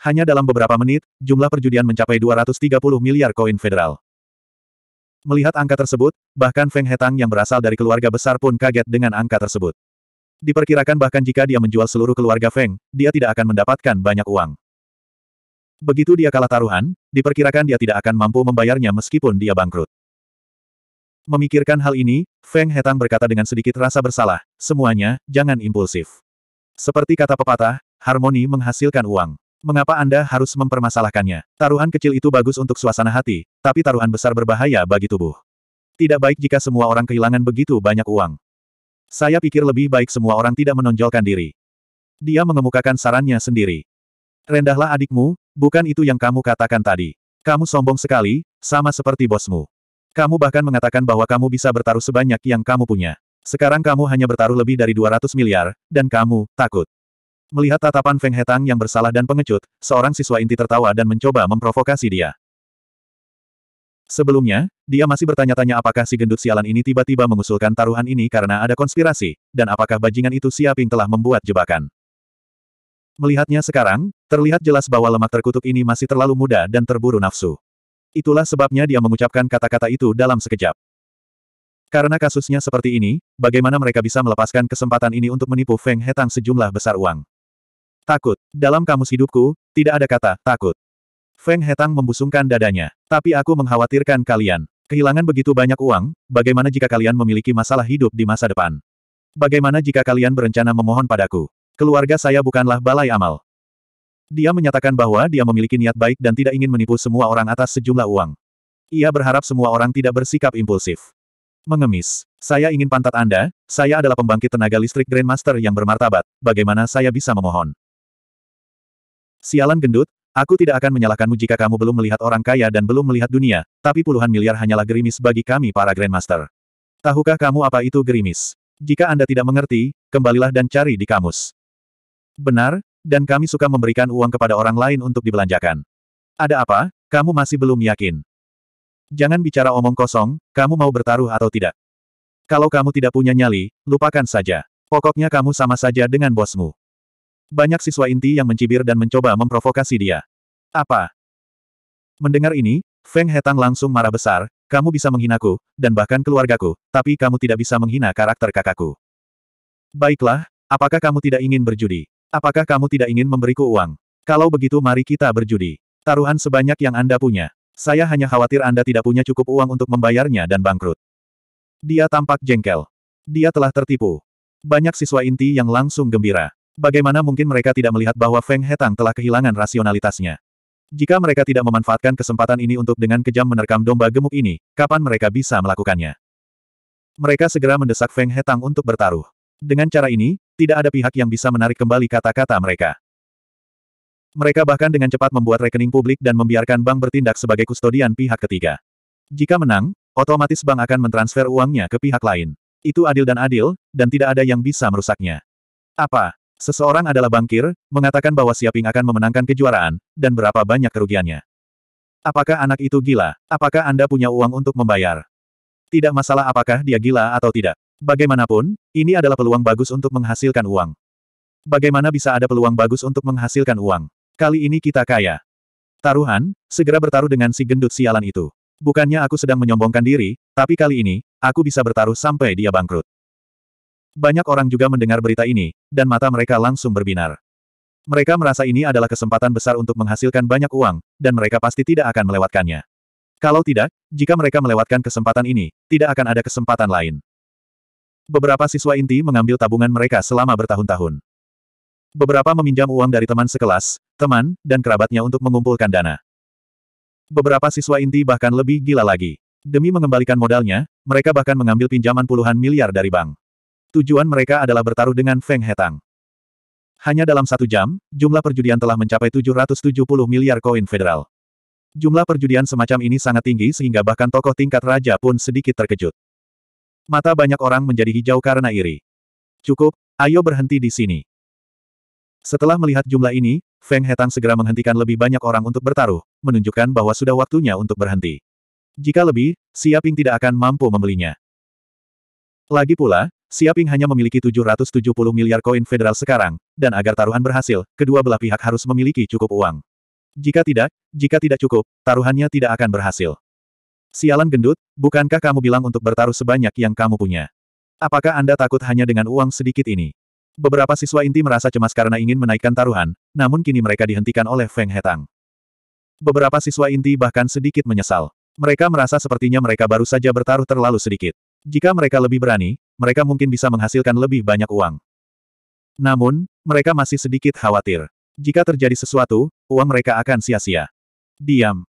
Hanya dalam beberapa menit, jumlah perjudian mencapai 230 miliar koin federal. Melihat angka tersebut, bahkan Feng Hetang yang berasal dari keluarga besar pun kaget dengan angka tersebut. Diperkirakan bahkan jika dia menjual seluruh keluarga Feng, dia tidak akan mendapatkan banyak uang. Begitu dia kalah taruhan, diperkirakan dia tidak akan mampu membayarnya meskipun dia bangkrut. Memikirkan hal ini, Feng Hetang berkata dengan sedikit rasa bersalah, semuanya, jangan impulsif. Seperti kata pepatah, harmoni menghasilkan uang. Mengapa Anda harus mempermasalahkannya? Taruhan kecil itu bagus untuk suasana hati, tapi taruhan besar berbahaya bagi tubuh. Tidak baik jika semua orang kehilangan begitu banyak uang. Saya pikir lebih baik semua orang tidak menonjolkan diri. Dia mengemukakan sarannya sendiri. Rendahlah adikmu, bukan itu yang kamu katakan tadi. Kamu sombong sekali, sama seperti bosmu. Kamu bahkan mengatakan bahwa kamu bisa bertaruh sebanyak yang kamu punya. Sekarang kamu hanya bertaruh lebih dari 200 miliar, dan kamu takut. Melihat tatapan Feng Hetang yang bersalah dan pengecut, seorang siswa inti tertawa dan mencoba memprovokasi dia. Sebelumnya, dia masih bertanya-tanya apakah si gendut sialan ini tiba-tiba mengusulkan taruhan ini karena ada konspirasi, dan apakah bajingan itu Siaping telah membuat jebakan. Melihatnya sekarang, terlihat jelas bahwa lemak terkutuk ini masih terlalu muda dan terburu nafsu. Itulah sebabnya dia mengucapkan kata-kata itu dalam sekejap. Karena kasusnya seperti ini, bagaimana mereka bisa melepaskan kesempatan ini untuk menipu Feng Hetang sejumlah besar uang? Takut. Dalam kamus hidupku, tidak ada kata, takut. Feng Hetang membusungkan dadanya. Tapi aku mengkhawatirkan kalian. Kehilangan begitu banyak uang, bagaimana jika kalian memiliki masalah hidup di masa depan? Bagaimana jika kalian berencana memohon padaku? Keluarga saya bukanlah balai amal. Dia menyatakan bahwa dia memiliki niat baik dan tidak ingin menipu semua orang atas sejumlah uang. Ia berharap semua orang tidak bersikap impulsif. Mengemis. Saya ingin pantat Anda, saya adalah pembangkit tenaga listrik Grandmaster yang bermartabat, bagaimana saya bisa memohon? Sialan gendut, aku tidak akan menyalahkanmu jika kamu belum melihat orang kaya dan belum melihat dunia, tapi puluhan miliar hanyalah gerimis bagi kami para Grandmaster. Tahukah kamu apa itu gerimis? Jika Anda tidak mengerti, kembalilah dan cari di kamus. Benar, dan kami suka memberikan uang kepada orang lain untuk dibelanjakan. Ada apa, kamu masih belum yakin? Jangan bicara omong kosong, kamu mau bertaruh atau tidak. Kalau kamu tidak punya nyali, lupakan saja. Pokoknya kamu sama saja dengan bosmu. Banyak siswa inti yang mencibir dan mencoba memprovokasi dia. Apa? Mendengar ini, Feng Hetang langsung marah besar, kamu bisa menghinaku, dan bahkan keluargaku, tapi kamu tidak bisa menghina karakter kakakku. Baiklah, apakah kamu tidak ingin berjudi? Apakah kamu tidak ingin memberiku uang? Kalau begitu mari kita berjudi. Taruhan sebanyak yang Anda punya. Saya hanya khawatir Anda tidak punya cukup uang untuk membayarnya dan bangkrut. Dia tampak jengkel. Dia telah tertipu. Banyak siswa inti yang langsung gembira. Bagaimana mungkin mereka tidak melihat bahwa Feng Hetang telah kehilangan rasionalitasnya? Jika mereka tidak memanfaatkan kesempatan ini untuk dengan kejam menerkam domba gemuk ini, kapan mereka bisa melakukannya? Mereka segera mendesak Feng Hetang untuk bertaruh. Dengan cara ini, tidak ada pihak yang bisa menarik kembali kata-kata mereka. Mereka bahkan dengan cepat membuat rekening publik dan membiarkan bank bertindak sebagai kustodian pihak ketiga. Jika menang, otomatis bank akan mentransfer uangnya ke pihak lain. Itu adil dan adil, dan tidak ada yang bisa merusaknya. Apa? Seseorang adalah bangkir, mengatakan bahwa Siaping akan memenangkan kejuaraan, dan berapa banyak kerugiannya. Apakah anak itu gila? Apakah Anda punya uang untuk membayar? Tidak masalah apakah dia gila atau tidak. Bagaimanapun, ini adalah peluang bagus untuk menghasilkan uang. Bagaimana bisa ada peluang bagus untuk menghasilkan uang? Kali ini kita kaya. Taruhan, segera bertaruh dengan si gendut sialan itu. Bukannya aku sedang menyombongkan diri, tapi kali ini, aku bisa bertaruh sampai dia bangkrut. Banyak orang juga mendengar berita ini, dan mata mereka langsung berbinar. Mereka merasa ini adalah kesempatan besar untuk menghasilkan banyak uang, dan mereka pasti tidak akan melewatkannya. Kalau tidak, jika mereka melewatkan kesempatan ini, tidak akan ada kesempatan lain. Beberapa siswa inti mengambil tabungan mereka selama bertahun-tahun. Beberapa meminjam uang dari teman sekelas, teman, dan kerabatnya untuk mengumpulkan dana. Beberapa siswa inti bahkan lebih gila lagi. Demi mengembalikan modalnya, mereka bahkan mengambil pinjaman puluhan miliar dari bank. Tujuan mereka adalah bertaruh dengan Feng Hetang. Hanya dalam satu jam, jumlah perjudian telah mencapai 770 miliar koin federal. Jumlah perjudian semacam ini sangat tinggi sehingga bahkan tokoh tingkat raja pun sedikit terkejut. Mata banyak orang menjadi hijau karena iri. Cukup, ayo berhenti di sini. Setelah melihat jumlah ini, Feng Hetang segera menghentikan lebih banyak orang untuk bertaruh, menunjukkan bahwa sudah waktunya untuk berhenti. Jika lebih, Siaping tidak akan mampu membelinya. Lagi pula, Siaping hanya memiliki 770 miliar koin federal sekarang, dan agar taruhan berhasil, kedua belah pihak harus memiliki cukup uang. Jika tidak, jika tidak cukup, taruhannya tidak akan berhasil. Sialan gendut, bukankah kamu bilang untuk bertaruh sebanyak yang kamu punya? Apakah Anda takut hanya dengan uang sedikit ini? Beberapa siswa inti merasa cemas karena ingin menaikkan taruhan, namun kini mereka dihentikan oleh Feng Hetang. Beberapa siswa inti bahkan sedikit menyesal. Mereka merasa sepertinya mereka baru saja bertaruh terlalu sedikit. Jika mereka lebih berani, mereka mungkin bisa menghasilkan lebih banyak uang. Namun, mereka masih sedikit khawatir. Jika terjadi sesuatu, uang mereka akan sia-sia. Diam.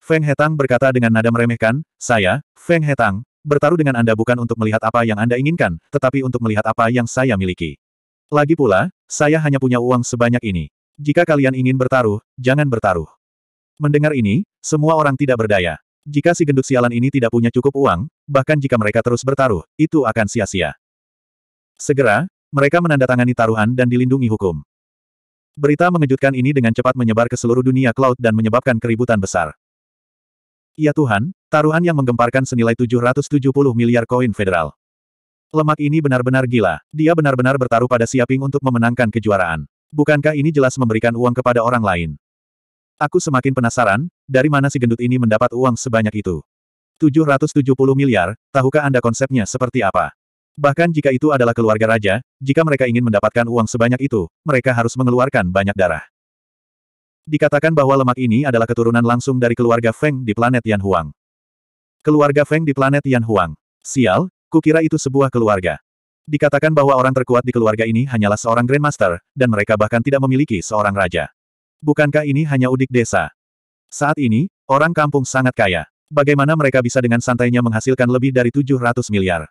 Feng Hetang berkata dengan nada meremehkan, Saya, Feng Hetang, bertaruh dengan Anda bukan untuk melihat apa yang Anda inginkan, tetapi untuk melihat apa yang saya miliki. Lagi pula, saya hanya punya uang sebanyak ini. Jika kalian ingin bertaruh, jangan bertaruh. Mendengar ini, semua orang tidak berdaya. Jika si gendut sialan ini tidak punya cukup uang, bahkan jika mereka terus bertaruh, itu akan sia-sia. Segera, mereka menandatangani taruhan dan dilindungi hukum. Berita mengejutkan ini dengan cepat menyebar ke seluruh dunia cloud dan menyebabkan keributan besar. Ya Tuhan, taruhan yang menggemparkan senilai 770 miliar koin federal. Lemak ini benar-benar gila. Dia benar-benar bertaruh pada Siaping untuk memenangkan kejuaraan. Bukankah ini jelas memberikan uang kepada orang lain? Aku semakin penasaran, dari mana si gendut ini mendapat uang sebanyak itu. 770 miliar, tahukah Anda konsepnya seperti apa? Bahkan jika itu adalah keluarga raja, jika mereka ingin mendapatkan uang sebanyak itu, mereka harus mengeluarkan banyak darah. Dikatakan bahwa lemak ini adalah keturunan langsung dari keluarga Feng di planet Yan Huang. Keluarga Feng di planet Yan Huang. Sial, kukira itu sebuah keluarga. Dikatakan bahwa orang terkuat di keluarga ini hanyalah seorang Grandmaster, dan mereka bahkan tidak memiliki seorang raja. Bukankah ini hanya udik desa? Saat ini, orang kampung sangat kaya. Bagaimana mereka bisa dengan santainya menghasilkan lebih dari 700 miliar?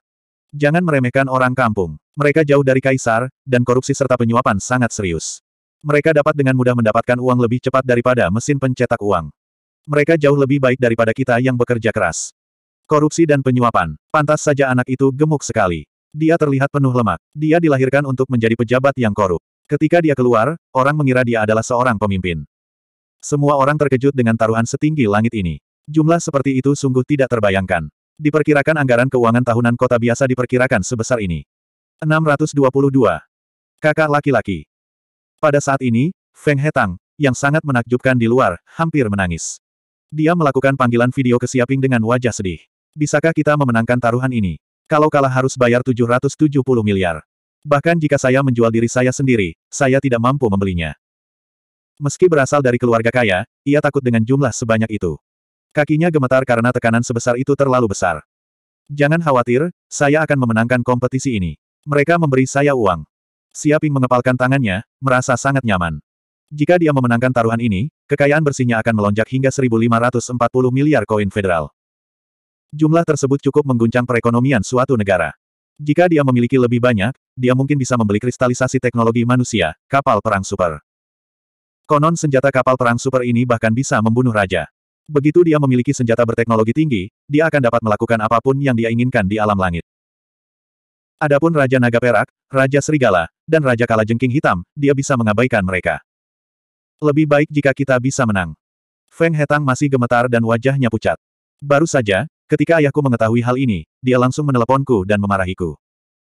Jangan meremehkan orang kampung. Mereka jauh dari kaisar, dan korupsi serta penyuapan sangat serius. Mereka dapat dengan mudah mendapatkan uang lebih cepat daripada mesin pencetak uang. Mereka jauh lebih baik daripada kita yang bekerja keras. Korupsi dan penyuapan. Pantas saja anak itu gemuk sekali. Dia terlihat penuh lemak. Dia dilahirkan untuk menjadi pejabat yang korup. Ketika dia keluar, orang mengira dia adalah seorang pemimpin. Semua orang terkejut dengan taruhan setinggi langit ini. Jumlah seperti itu sungguh tidak terbayangkan. Diperkirakan anggaran keuangan tahunan kota biasa diperkirakan sebesar ini. 622. Kakak laki-laki. Pada saat ini, Feng Hetang, yang sangat menakjubkan di luar, hampir menangis. Dia melakukan panggilan video ke Siaping dengan wajah sedih. Bisakah kita memenangkan taruhan ini? Kalau kalah harus bayar 770 miliar. Bahkan jika saya menjual diri saya sendiri, saya tidak mampu membelinya. Meski berasal dari keluarga kaya, ia takut dengan jumlah sebanyak itu. Kakinya gemetar karena tekanan sebesar itu terlalu besar. Jangan khawatir, saya akan memenangkan kompetisi ini. Mereka memberi saya uang. Siaping mengepalkan tangannya, merasa sangat nyaman. Jika dia memenangkan taruhan ini, kekayaan bersihnya akan melonjak hingga 1.540 miliar koin federal. Jumlah tersebut cukup mengguncang perekonomian suatu negara. Jika dia memiliki lebih banyak, dia mungkin bisa membeli kristalisasi teknologi manusia, kapal perang super. Konon senjata kapal perang super ini bahkan bisa membunuh raja. Begitu dia memiliki senjata berteknologi tinggi, dia akan dapat melakukan apapun yang dia inginkan di alam langit. Adapun Raja Naga Perak, Raja Serigala, dan Raja kala jengking Hitam, dia bisa mengabaikan mereka. Lebih baik jika kita bisa menang. Feng Hetang masih gemetar dan wajahnya pucat. Baru saja, ketika ayahku mengetahui hal ini, dia langsung meneleponku dan memarahiku.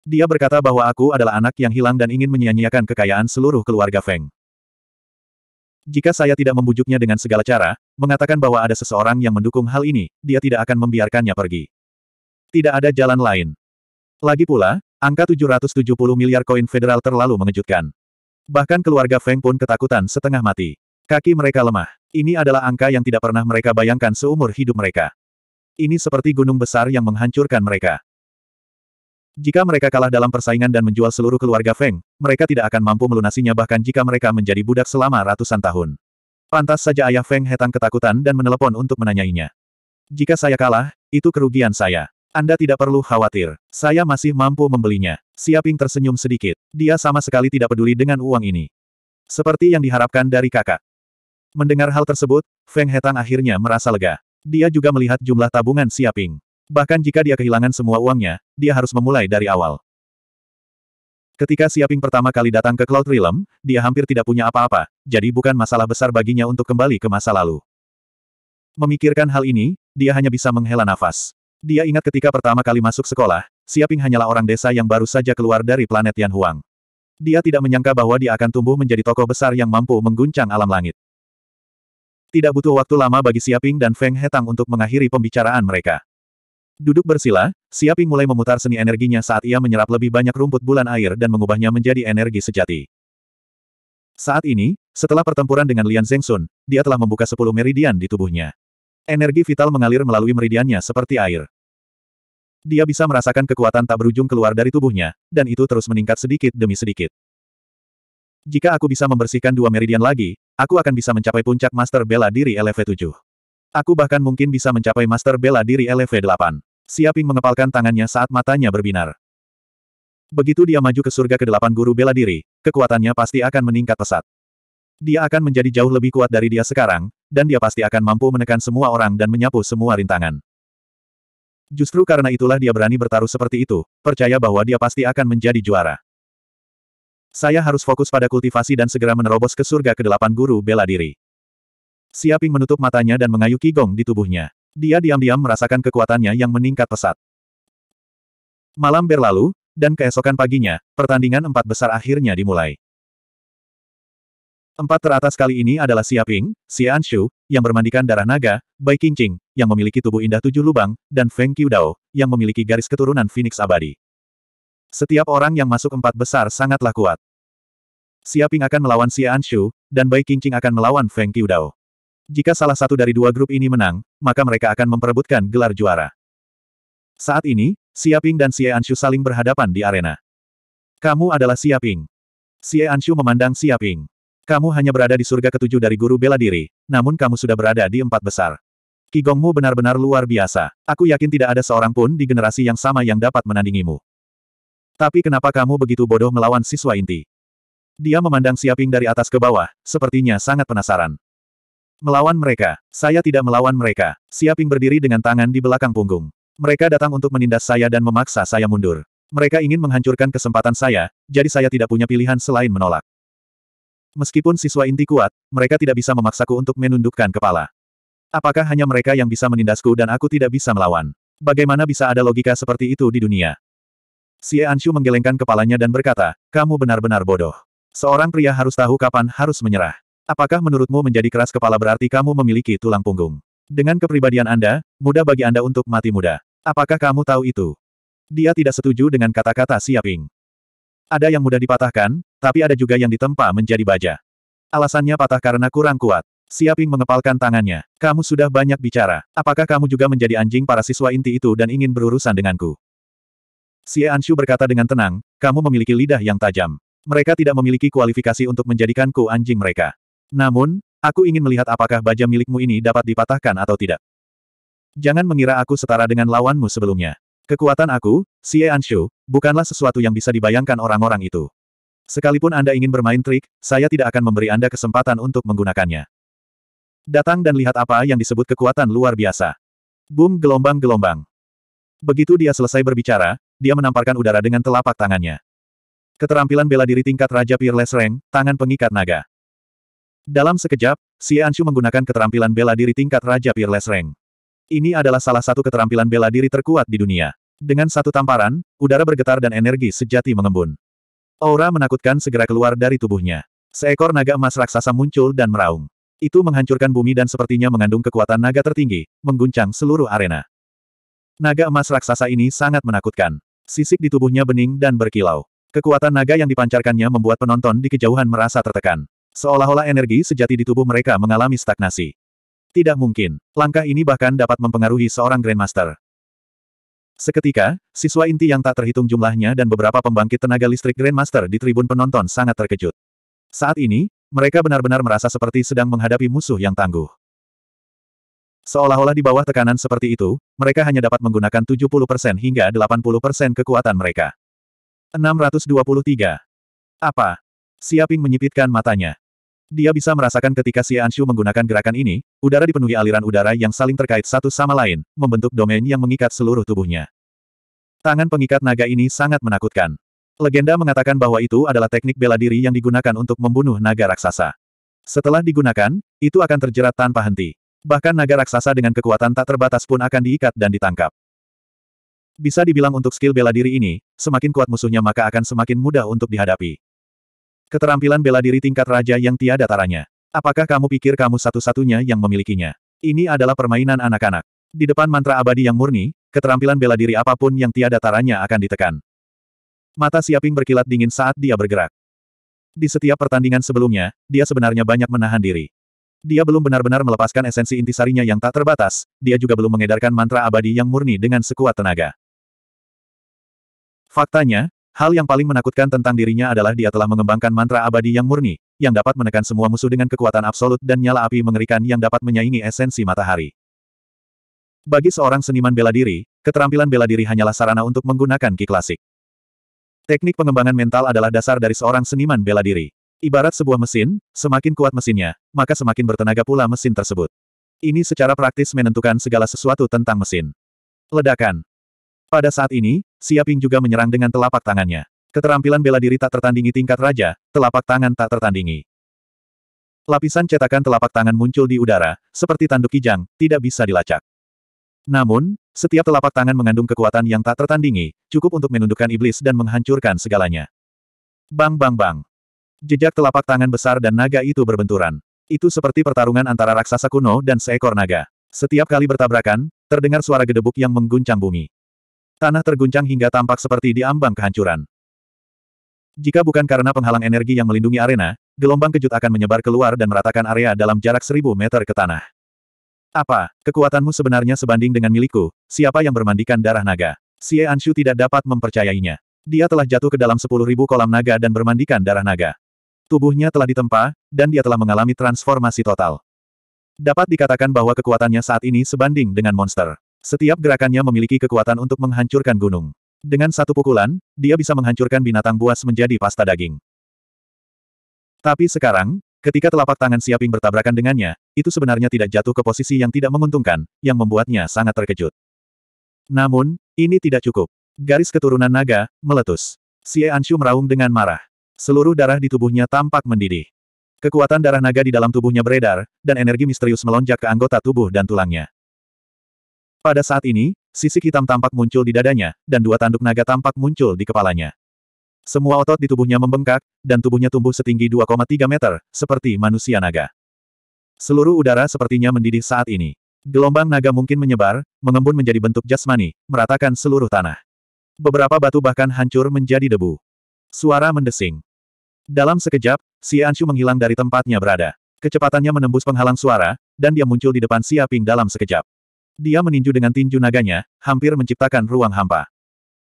Dia berkata bahwa aku adalah anak yang hilang dan ingin menyia-nyiakan kekayaan seluruh keluarga Feng. Jika saya tidak membujuknya dengan segala cara, mengatakan bahwa ada seseorang yang mendukung hal ini, dia tidak akan membiarkannya pergi. Tidak ada jalan lain. Lagi pula, angka 770 miliar koin federal terlalu mengejutkan. Bahkan keluarga Feng pun ketakutan setengah mati. Kaki mereka lemah. Ini adalah angka yang tidak pernah mereka bayangkan seumur hidup mereka. Ini seperti gunung besar yang menghancurkan mereka. Jika mereka kalah dalam persaingan dan menjual seluruh keluarga Feng, mereka tidak akan mampu melunasinya bahkan jika mereka menjadi budak selama ratusan tahun. Pantas saja ayah Feng Hetang ketakutan dan menelepon untuk menanyainya. Jika saya kalah, itu kerugian saya. Anda tidak perlu khawatir. Saya masih mampu membelinya. Siaping tersenyum sedikit. Dia sama sekali tidak peduli dengan uang ini. Seperti yang diharapkan dari kakak. Mendengar hal tersebut, Feng Hetang akhirnya merasa lega. Dia juga melihat jumlah tabungan Siaping. Bahkan jika dia kehilangan semua uangnya, dia harus memulai dari awal. Ketika Siaping pertama kali datang ke Cloud Realm, dia hampir tidak punya apa-apa, jadi bukan masalah besar baginya untuk kembali ke masa lalu. Memikirkan hal ini, dia hanya bisa menghela nafas. Dia ingat ketika pertama kali masuk sekolah, Siaping hanyalah orang desa yang baru saja keluar dari planet Yan Huang. Dia tidak menyangka bahwa dia akan tumbuh menjadi tokoh besar yang mampu mengguncang alam langit. Tidak butuh waktu lama bagi Siaping dan Feng Hetang untuk mengakhiri pembicaraan mereka. Duduk bersila, Siaping mulai memutar seni energinya saat ia menyerap lebih banyak rumput bulan air dan mengubahnya menjadi energi sejati. Saat ini, setelah pertempuran dengan Lian Zengsun, dia telah membuka sepuluh meridian di tubuhnya. Energi vital mengalir melalui meridiannya seperti air. Dia bisa merasakan kekuatan tak berujung keluar dari tubuhnya, dan itu terus meningkat sedikit demi sedikit. Jika aku bisa membersihkan dua meridian lagi, aku akan bisa mencapai puncak Master Bela Diri LV7. Aku bahkan mungkin bisa mencapai master bela diri LV8. Siaping mengepalkan tangannya saat matanya berbinar. Begitu dia maju ke surga ke-8 guru bela diri, kekuatannya pasti akan meningkat pesat. Dia akan menjadi jauh lebih kuat dari dia sekarang, dan dia pasti akan mampu menekan semua orang dan menyapu semua rintangan. Justru karena itulah dia berani bertaruh seperti itu, percaya bahwa dia pasti akan menjadi juara. Saya harus fokus pada kultivasi dan segera menerobos ke surga ke-8 guru bela diri. Siaping menutup matanya dan mengayuh gong di tubuhnya. Dia diam-diam merasakan kekuatannya yang meningkat pesat. Malam berlalu, dan keesokan paginya, pertandingan empat besar akhirnya dimulai. Empat teratas kali ini adalah Siaping, Xianshu, yang bermandikan darah naga, Bai Qingqing, yang memiliki tubuh indah tujuh lubang, dan Feng Qiudao, yang memiliki garis keturunan Phoenix abadi. Setiap orang yang masuk empat besar sangatlah kuat. Siaping akan melawan Xianshu, dan Bai Qingqing akan melawan Feng Qiudao. Jika salah satu dari dua grup ini menang, maka mereka akan memperebutkan gelar juara. Saat ini, Xia Ping dan Xie Anshu saling berhadapan di arena. Kamu adalah Xia Ping. Xie Anshu memandang Xia Ping. Kamu hanya berada di surga ketujuh dari guru bela diri, namun kamu sudah berada di empat besar. Kigongmu benar-benar luar biasa. Aku yakin tidak ada seorang pun di generasi yang sama yang dapat menandingimu. Tapi kenapa kamu begitu bodoh melawan siswa inti? Dia memandang Siaping dari atas ke bawah, sepertinya sangat penasaran. Melawan mereka. Saya tidak melawan mereka. Siaping berdiri dengan tangan di belakang punggung. Mereka datang untuk menindas saya dan memaksa saya mundur. Mereka ingin menghancurkan kesempatan saya, jadi saya tidak punya pilihan selain menolak. Meskipun siswa inti kuat, mereka tidak bisa memaksaku untuk menundukkan kepala. Apakah hanya mereka yang bisa menindasku dan aku tidak bisa melawan? Bagaimana bisa ada logika seperti itu di dunia? Si e Anshu menggelengkan kepalanya dan berkata, kamu benar-benar bodoh. Seorang pria harus tahu kapan harus menyerah. Apakah menurutmu menjadi keras kepala berarti kamu memiliki tulang punggung? Dengan kepribadian Anda, mudah bagi Anda untuk mati muda. Apakah kamu tahu itu? Dia tidak setuju dengan kata-kata siaping. Ada yang mudah dipatahkan, tapi ada juga yang ditempa menjadi baja. Alasannya patah karena kurang kuat. Siaping mengepalkan tangannya. Kamu sudah banyak bicara. Apakah kamu juga menjadi anjing para siswa inti itu dan ingin berurusan denganku? Xie Anshu berkata dengan tenang, kamu memiliki lidah yang tajam. Mereka tidak memiliki kualifikasi untuk menjadikanku anjing mereka. Namun, aku ingin melihat apakah baja milikmu ini dapat dipatahkan atau tidak. Jangan mengira aku setara dengan lawanmu sebelumnya. Kekuatan aku, Xie Anshu, bukanlah sesuatu yang bisa dibayangkan orang-orang itu. Sekalipun Anda ingin bermain trik, saya tidak akan memberi Anda kesempatan untuk menggunakannya. Datang dan lihat apa yang disebut kekuatan luar biasa. Boom gelombang-gelombang. Begitu dia selesai berbicara, dia menamparkan udara dengan telapak tangannya. Keterampilan bela diri tingkat Raja Peerless Rank, tangan pengikat naga. Dalam sekejap, Xie Anshu menggunakan keterampilan bela diri tingkat Raja Peerless Rank. Ini adalah salah satu keterampilan bela diri terkuat di dunia. Dengan satu tamparan, udara bergetar dan energi sejati mengembun. Aura menakutkan segera keluar dari tubuhnya. Seekor naga emas raksasa muncul dan meraung. Itu menghancurkan bumi dan sepertinya mengandung kekuatan naga tertinggi, mengguncang seluruh arena. Naga emas raksasa ini sangat menakutkan. Sisik di tubuhnya bening dan berkilau. Kekuatan naga yang dipancarkannya membuat penonton di kejauhan merasa tertekan. Seolah-olah energi sejati di tubuh mereka mengalami stagnasi. Tidak mungkin. Langkah ini bahkan dapat mempengaruhi seorang Grandmaster. Seketika, siswa inti yang tak terhitung jumlahnya dan beberapa pembangkit tenaga listrik Grandmaster di tribun penonton sangat terkejut. Saat ini, mereka benar-benar merasa seperti sedang menghadapi musuh yang tangguh. Seolah-olah di bawah tekanan seperti itu, mereka hanya dapat menggunakan 70% hingga 80% kekuatan mereka. 623. Apa? Siaping menyipitkan matanya. Dia bisa merasakan ketika Si Anshu menggunakan gerakan ini, udara dipenuhi aliran udara yang saling terkait satu sama lain, membentuk domain yang mengikat seluruh tubuhnya. Tangan pengikat naga ini sangat menakutkan. Legenda mengatakan bahwa itu adalah teknik bela diri yang digunakan untuk membunuh naga raksasa. Setelah digunakan, itu akan terjerat tanpa henti. Bahkan naga raksasa dengan kekuatan tak terbatas pun akan diikat dan ditangkap. Bisa dibilang untuk skill bela diri ini, semakin kuat musuhnya maka akan semakin mudah untuk dihadapi. Keterampilan bela diri tingkat raja yang tiada taranya. Apakah kamu pikir kamu satu-satunya yang memilikinya? Ini adalah permainan anak-anak. Di depan mantra abadi yang murni, keterampilan bela diri apapun yang tiada taranya akan ditekan. Mata Siaping berkilat dingin saat dia bergerak. Di setiap pertandingan sebelumnya, dia sebenarnya banyak menahan diri. Dia belum benar-benar melepaskan esensi intisarinya yang tak terbatas, dia juga belum mengedarkan mantra abadi yang murni dengan sekuat tenaga. Faktanya, Hal yang paling menakutkan tentang dirinya adalah dia telah mengembangkan mantra abadi yang murni, yang dapat menekan semua musuh dengan kekuatan absolut dan nyala api mengerikan yang dapat menyaingi esensi matahari. Bagi seorang seniman bela diri, keterampilan bela diri hanyalah sarana untuk menggunakan ki klasik. Teknik pengembangan mental adalah dasar dari seorang seniman bela diri. Ibarat sebuah mesin, semakin kuat mesinnya, maka semakin bertenaga pula mesin tersebut. Ini secara praktis menentukan segala sesuatu tentang mesin. Ledakan pada saat ini, Siaping juga menyerang dengan telapak tangannya. Keterampilan bela diri tak tertandingi tingkat raja, telapak tangan tak tertandingi. Lapisan cetakan telapak tangan muncul di udara, seperti tanduk kijang, tidak bisa dilacak. Namun, setiap telapak tangan mengandung kekuatan yang tak tertandingi, cukup untuk menundukkan iblis dan menghancurkan segalanya. Bang bang bang. Jejak telapak tangan besar dan naga itu berbenturan. Itu seperti pertarungan antara raksasa kuno dan seekor naga. Setiap kali bertabrakan, terdengar suara gedebuk yang mengguncang bumi tanah terguncang hingga tampak seperti diambang kehancuran. Jika bukan karena penghalang energi yang melindungi arena, gelombang kejut akan menyebar keluar dan meratakan area dalam jarak seribu meter ke tanah. Apa, kekuatanmu sebenarnya sebanding dengan milikku, siapa yang bermandikan darah naga? Xie Anshu tidak dapat mempercayainya. Dia telah jatuh ke dalam sepuluh ribu kolam naga dan bermandikan darah naga. Tubuhnya telah ditempa, dan dia telah mengalami transformasi total. Dapat dikatakan bahwa kekuatannya saat ini sebanding dengan monster. Setiap gerakannya memiliki kekuatan untuk menghancurkan gunung. Dengan satu pukulan, dia bisa menghancurkan binatang buas menjadi pasta daging. Tapi sekarang, ketika telapak tangan Siaping bertabrakan dengannya, itu sebenarnya tidak jatuh ke posisi yang tidak menguntungkan, yang membuatnya sangat terkejut. Namun, ini tidak cukup. Garis keturunan naga, meletus. Xie Anshu meraung dengan marah. Seluruh darah di tubuhnya tampak mendidih. Kekuatan darah naga di dalam tubuhnya beredar, dan energi misterius melonjak ke anggota tubuh dan tulangnya. Pada saat ini, sisik hitam tampak muncul di dadanya, dan dua tanduk naga tampak muncul di kepalanya. Semua otot di tubuhnya membengkak, dan tubuhnya tumbuh setinggi 2,3 meter, seperti manusia naga. Seluruh udara sepertinya mendidih saat ini. Gelombang naga mungkin menyebar, mengembun menjadi bentuk jasmani, meratakan seluruh tanah. Beberapa batu bahkan hancur menjadi debu. Suara mendesing. Dalam sekejap, Si Anshu menghilang dari tempatnya berada. Kecepatannya menembus penghalang suara, dan dia muncul di depan Siaping dalam sekejap. Dia meninju dengan tinju naganya, hampir menciptakan ruang hampa.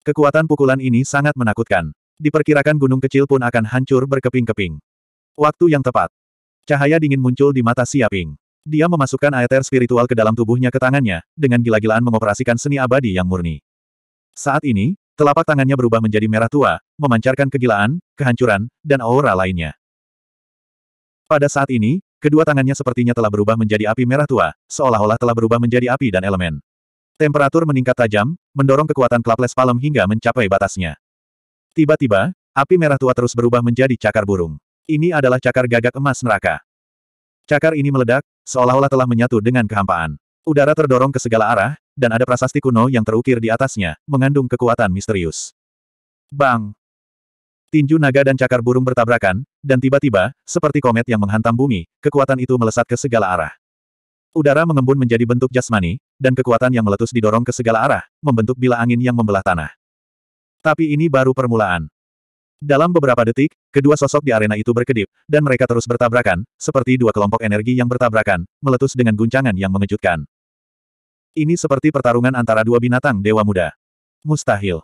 Kekuatan pukulan ini sangat menakutkan. Diperkirakan gunung kecil pun akan hancur berkeping-keping. Waktu yang tepat. Cahaya dingin muncul di mata Siaping. Dia memasukkan aether spiritual ke dalam tubuhnya ke tangannya, dengan gila-gilaan mengoperasikan seni abadi yang murni. Saat ini, telapak tangannya berubah menjadi merah tua, memancarkan kegilaan, kehancuran, dan aura lainnya. Pada saat ini, Kedua tangannya sepertinya telah berubah menjadi api merah tua, seolah-olah telah berubah menjadi api dan elemen. Temperatur meningkat tajam, mendorong kekuatan klaples palem hingga mencapai batasnya. Tiba-tiba, api merah tua terus berubah menjadi cakar burung. Ini adalah cakar gagak emas neraka. Cakar ini meledak, seolah-olah telah menyatu dengan kehampaan. Udara terdorong ke segala arah, dan ada prasasti kuno yang terukir di atasnya, mengandung kekuatan misterius. Bang! Tinju naga dan cakar burung bertabrakan, dan tiba-tiba, seperti komet yang menghantam bumi, kekuatan itu melesat ke segala arah. Udara mengembun menjadi bentuk jasmani, dan kekuatan yang meletus didorong ke segala arah, membentuk bila angin yang membelah tanah. Tapi ini baru permulaan. Dalam beberapa detik, kedua sosok di arena itu berkedip, dan mereka terus bertabrakan, seperti dua kelompok energi yang bertabrakan, meletus dengan guncangan yang mengejutkan. Ini seperti pertarungan antara dua binatang dewa muda. Mustahil.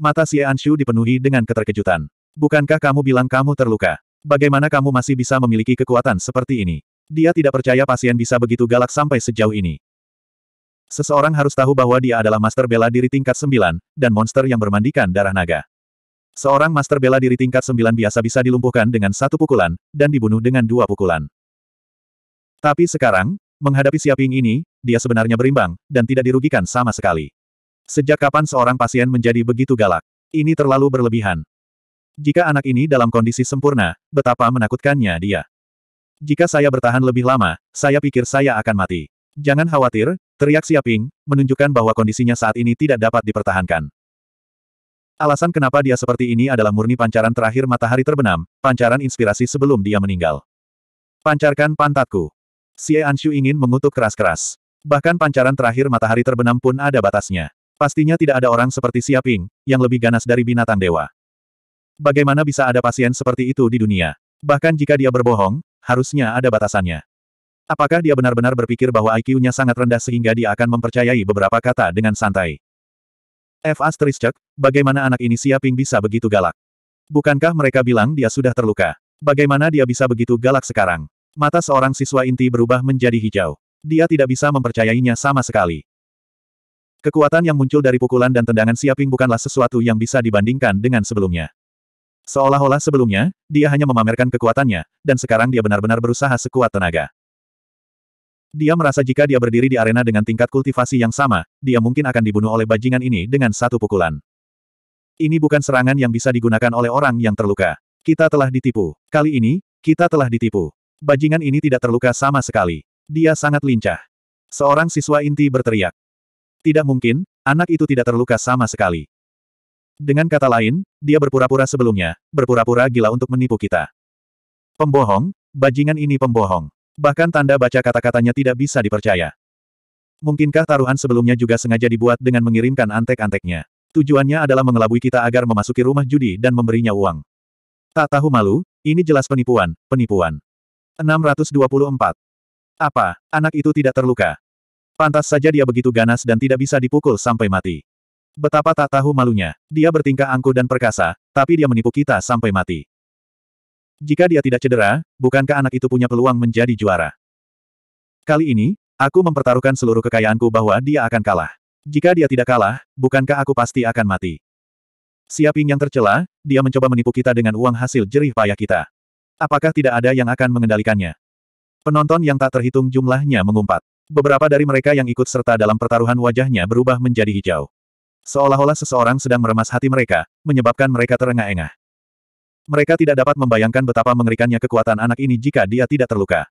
Mata Xie Anshu dipenuhi dengan keterkejutan. Bukankah kamu bilang kamu terluka? Bagaimana kamu masih bisa memiliki kekuatan seperti ini? Dia tidak percaya pasien bisa begitu galak sampai sejauh ini. Seseorang harus tahu bahwa dia adalah master bela diri tingkat 9, dan monster yang bermandikan darah naga. Seorang master bela diri tingkat 9 biasa bisa dilumpuhkan dengan satu pukulan, dan dibunuh dengan dua pukulan. Tapi sekarang, menghadapi Siaping ini, dia sebenarnya berimbang, dan tidak dirugikan sama sekali. Sejak kapan seorang pasien menjadi begitu galak? Ini terlalu berlebihan. Jika anak ini dalam kondisi sempurna, betapa menakutkannya dia. Jika saya bertahan lebih lama, saya pikir saya akan mati. Jangan khawatir, teriak Siaping, menunjukkan bahwa kondisinya saat ini tidak dapat dipertahankan. Alasan kenapa dia seperti ini adalah murni pancaran terakhir matahari terbenam, pancaran inspirasi sebelum dia meninggal. Pancarkan pantatku. Xie Anshu ingin mengutuk keras-keras. Bahkan pancaran terakhir matahari terbenam pun ada batasnya. Pastinya tidak ada orang seperti Siaping, yang lebih ganas dari binatang dewa. Bagaimana bisa ada pasien seperti itu di dunia? Bahkan jika dia berbohong, harusnya ada batasannya. Apakah dia benar-benar berpikir bahwa IQ-nya sangat rendah sehingga dia akan mempercayai beberapa kata dengan santai? F. Asterisk, bagaimana anak ini Siaping bisa begitu galak? Bukankah mereka bilang dia sudah terluka? Bagaimana dia bisa begitu galak sekarang? Mata seorang siswa inti berubah menjadi hijau. Dia tidak bisa mempercayainya sama sekali. Kekuatan yang muncul dari pukulan dan tendangan Siaping bukanlah sesuatu yang bisa dibandingkan dengan sebelumnya. Seolah-olah sebelumnya, dia hanya memamerkan kekuatannya, dan sekarang dia benar-benar berusaha sekuat tenaga. Dia merasa jika dia berdiri di arena dengan tingkat kultivasi yang sama, dia mungkin akan dibunuh oleh bajingan ini dengan satu pukulan. Ini bukan serangan yang bisa digunakan oleh orang yang terluka. Kita telah ditipu. Kali ini, kita telah ditipu. Bajingan ini tidak terluka sama sekali. Dia sangat lincah. Seorang siswa inti berteriak. Tidak mungkin, anak itu tidak terluka sama sekali. Dengan kata lain, dia berpura-pura sebelumnya, berpura-pura gila untuk menipu kita. Pembohong, bajingan ini pembohong. Bahkan tanda baca kata-katanya tidak bisa dipercaya. Mungkinkah taruhan sebelumnya juga sengaja dibuat dengan mengirimkan antek-anteknya? Tujuannya adalah mengelabui kita agar memasuki rumah judi dan memberinya uang. Tak tahu malu, ini jelas penipuan, penipuan. 624. Apa, anak itu tidak terluka? Pantas saja dia begitu ganas dan tidak bisa dipukul sampai mati. Betapa tak tahu malunya, dia bertingkah angkuh dan perkasa, tapi dia menipu kita sampai mati. Jika dia tidak cedera, bukankah anak itu punya peluang menjadi juara? Kali ini, aku mempertaruhkan seluruh kekayaanku bahwa dia akan kalah. Jika dia tidak kalah, bukankah aku pasti akan mati? Siaping yang tercela, dia mencoba menipu kita dengan uang hasil jerih payah kita. Apakah tidak ada yang akan mengendalikannya? Penonton yang tak terhitung jumlahnya mengumpat. Beberapa dari mereka yang ikut serta dalam pertaruhan wajahnya berubah menjadi hijau. Seolah-olah seseorang sedang meremas hati mereka, menyebabkan mereka terengah-engah. Mereka tidak dapat membayangkan betapa mengerikannya kekuatan anak ini jika dia tidak terluka.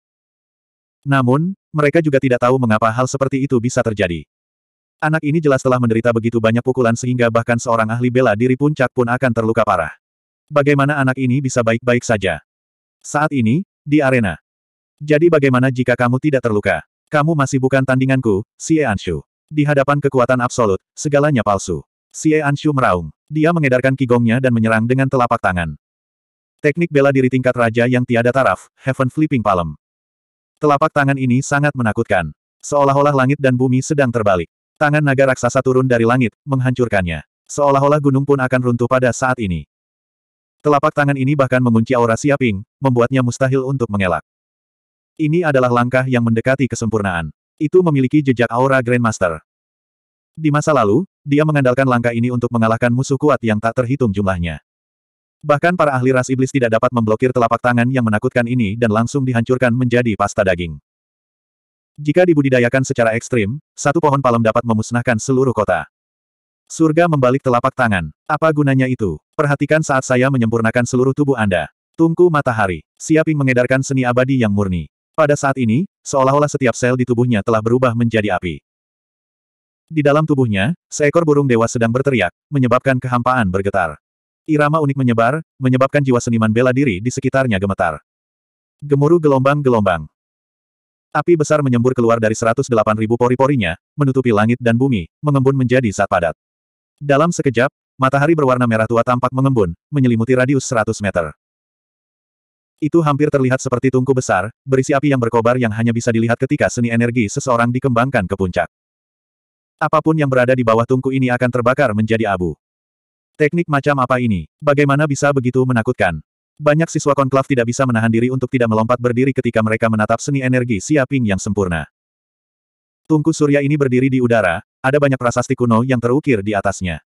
Namun, mereka juga tidak tahu mengapa hal seperti itu bisa terjadi. Anak ini jelas telah menderita begitu banyak pukulan sehingga bahkan seorang ahli bela diri puncak pun akan terluka parah. Bagaimana anak ini bisa baik-baik saja? Saat ini, di arena. Jadi bagaimana jika kamu tidak terluka? Kamu masih bukan tandinganku, si Anshu. Di hadapan kekuatan absolut, segalanya palsu. Xie Anshu meraung. Dia mengedarkan kigongnya dan menyerang dengan telapak tangan. Teknik bela diri tingkat raja yang tiada taraf, Heaven Flipping Palm. Telapak tangan ini sangat menakutkan. Seolah-olah langit dan bumi sedang terbalik. Tangan naga raksasa turun dari langit, menghancurkannya. Seolah-olah gunung pun akan runtuh pada saat ini. Telapak tangan ini bahkan mengunci aura Siaping, membuatnya mustahil untuk mengelak. Ini adalah langkah yang mendekati kesempurnaan. Itu memiliki jejak aura Grandmaster. Di masa lalu, dia mengandalkan langkah ini untuk mengalahkan musuh kuat yang tak terhitung jumlahnya. Bahkan para ahli ras iblis tidak dapat memblokir telapak tangan yang menakutkan ini dan langsung dihancurkan menjadi pasta daging. Jika dibudidayakan secara ekstrim, satu pohon palem dapat memusnahkan seluruh kota. Surga membalik telapak tangan. Apa gunanya itu? Perhatikan saat saya menyempurnakan seluruh tubuh Anda. Tungku matahari. Siaping mengedarkan seni abadi yang murni. Pada saat ini, seolah-olah setiap sel di tubuhnya telah berubah menjadi api. Di dalam tubuhnya, seekor burung dewa sedang berteriak, menyebabkan kehampaan bergetar. Irama unik menyebar, menyebabkan jiwa seniman bela diri di sekitarnya gemetar. Gemuruh gelombang-gelombang. Api besar menyembur keluar dari 108.000 pori-porinya, menutupi langit dan bumi, mengembun menjadi saat padat. Dalam sekejap, matahari berwarna merah tua tampak mengembun, menyelimuti radius 100 meter. Itu hampir terlihat seperti tungku besar, berisi api yang berkobar yang hanya bisa dilihat ketika seni energi seseorang dikembangkan ke puncak. Apapun yang berada di bawah tungku ini akan terbakar menjadi abu. Teknik macam apa ini? Bagaimana bisa begitu menakutkan? Banyak siswa konklav tidak bisa menahan diri untuk tidak melompat berdiri ketika mereka menatap seni energi siaping yang sempurna. Tungku surya ini berdiri di udara, ada banyak prasasti kuno yang terukir di atasnya.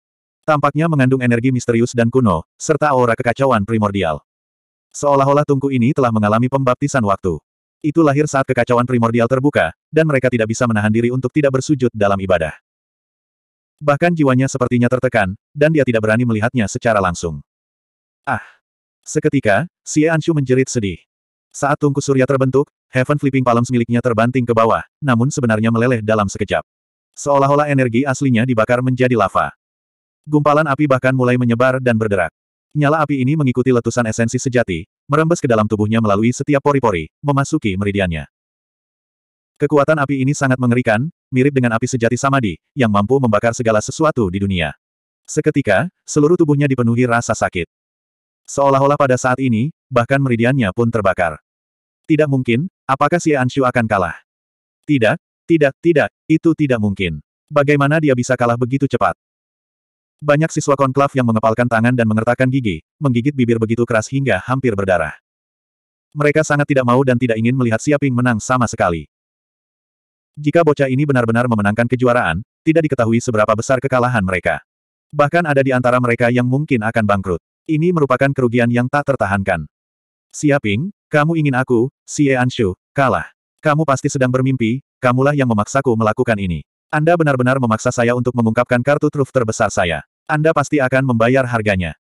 Tampaknya mengandung energi misterius dan kuno, serta aura kekacauan primordial. Seolah-olah tungku ini telah mengalami pembaptisan waktu. Itu lahir saat kekacauan primordial terbuka, dan mereka tidak bisa menahan diri untuk tidak bersujud dalam ibadah. Bahkan jiwanya sepertinya tertekan, dan dia tidak berani melihatnya secara langsung. Ah! Seketika, Xie Anshu menjerit sedih. Saat tungku surya terbentuk, Heaven Flipping Palms miliknya terbanting ke bawah, namun sebenarnya meleleh dalam sekejap. Seolah-olah energi aslinya dibakar menjadi lava. Gumpalan api bahkan mulai menyebar dan berderak. Nyala api ini mengikuti letusan esensi sejati, merembes ke dalam tubuhnya melalui setiap pori-pori, memasuki meridiannya. Kekuatan api ini sangat mengerikan, mirip dengan api sejati Samadi, yang mampu membakar segala sesuatu di dunia. Seketika, seluruh tubuhnya dipenuhi rasa sakit. Seolah-olah pada saat ini, bahkan meridiannya pun terbakar. Tidak mungkin, apakah si Anshu akan kalah? Tidak, tidak, tidak, itu tidak mungkin. Bagaimana dia bisa kalah begitu cepat? Banyak siswa konklav yang mengepalkan tangan dan mengertakkan gigi, menggigit bibir begitu keras hingga hampir berdarah. Mereka sangat tidak mau dan tidak ingin melihat Siaping menang sama sekali. Jika bocah ini benar-benar memenangkan kejuaraan, tidak diketahui seberapa besar kekalahan mereka. Bahkan ada di antara mereka yang mungkin akan bangkrut. Ini merupakan kerugian yang tak tertahankan. Siaping, kamu ingin aku, Si Anshu, kalah. Kamu pasti sedang bermimpi, kamulah yang memaksaku melakukan ini. Anda benar-benar memaksa saya untuk mengungkapkan kartu truf terbesar saya. Anda pasti akan membayar harganya.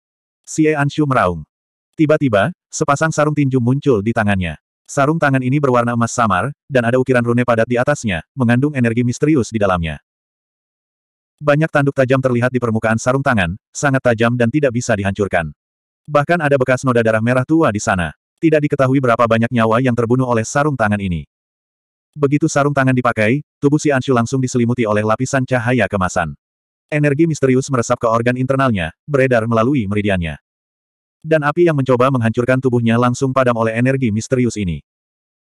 Si Anshu meraung. Tiba-tiba, sepasang sarung tinju muncul di tangannya. Sarung tangan ini berwarna emas samar, dan ada ukiran rune padat di atasnya, mengandung energi misterius di dalamnya. Banyak tanduk tajam terlihat di permukaan sarung tangan, sangat tajam dan tidak bisa dihancurkan. Bahkan ada bekas noda darah merah tua di sana. Tidak diketahui berapa banyak nyawa yang terbunuh oleh sarung tangan ini. Begitu sarung tangan dipakai, tubuh si Anshu langsung diselimuti oleh lapisan cahaya kemasan. Energi misterius meresap ke organ internalnya, beredar melalui meridiannya. Dan api yang mencoba menghancurkan tubuhnya langsung padam oleh energi misterius ini.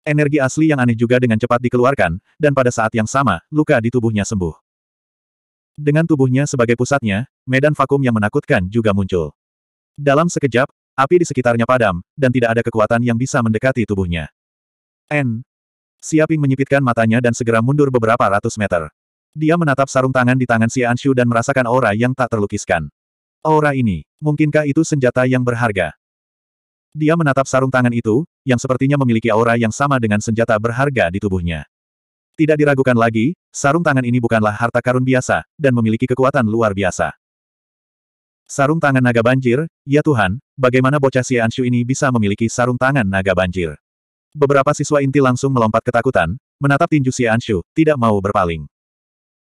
Energi asli yang aneh juga dengan cepat dikeluarkan, dan pada saat yang sama, luka di tubuhnya sembuh. Dengan tubuhnya sebagai pusatnya, medan vakum yang menakutkan juga muncul. Dalam sekejap, api di sekitarnya padam, dan tidak ada kekuatan yang bisa mendekati tubuhnya. N. Siaping menyipitkan matanya dan segera mundur beberapa ratus meter. Dia menatap sarung tangan di tangan si Anshu dan merasakan aura yang tak terlukiskan. Aura ini, mungkinkah itu senjata yang berharga? Dia menatap sarung tangan itu, yang sepertinya memiliki aura yang sama dengan senjata berharga di tubuhnya. Tidak diragukan lagi, sarung tangan ini bukanlah harta karun biasa, dan memiliki kekuatan luar biasa. Sarung tangan naga banjir, ya Tuhan, bagaimana bocah si Anshu ini bisa memiliki sarung tangan naga banjir? Beberapa siswa inti langsung melompat ketakutan, menatap tinju si Anshu, tidak mau berpaling.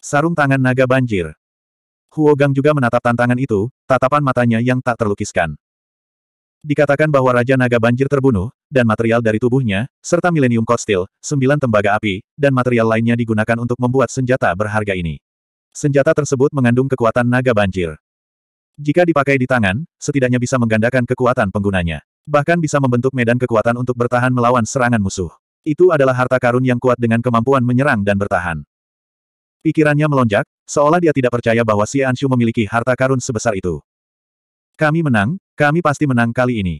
Sarung tangan naga banjir. Huogang juga menatap tantangan itu, tatapan matanya yang tak terlukiskan. Dikatakan bahwa Raja Naga Banjir terbunuh, dan material dari tubuhnya, serta millennium milenium steel, sembilan tembaga api, dan material lainnya digunakan untuk membuat senjata berharga ini. Senjata tersebut mengandung kekuatan naga banjir. Jika dipakai di tangan, setidaknya bisa menggandakan kekuatan penggunanya. Bahkan bisa membentuk medan kekuatan untuk bertahan melawan serangan musuh. Itu adalah harta karun yang kuat dengan kemampuan menyerang dan bertahan. Pikirannya melonjak, seolah dia tidak percaya bahwa Xie Anshu memiliki harta karun sebesar itu. Kami menang, kami pasti menang kali ini.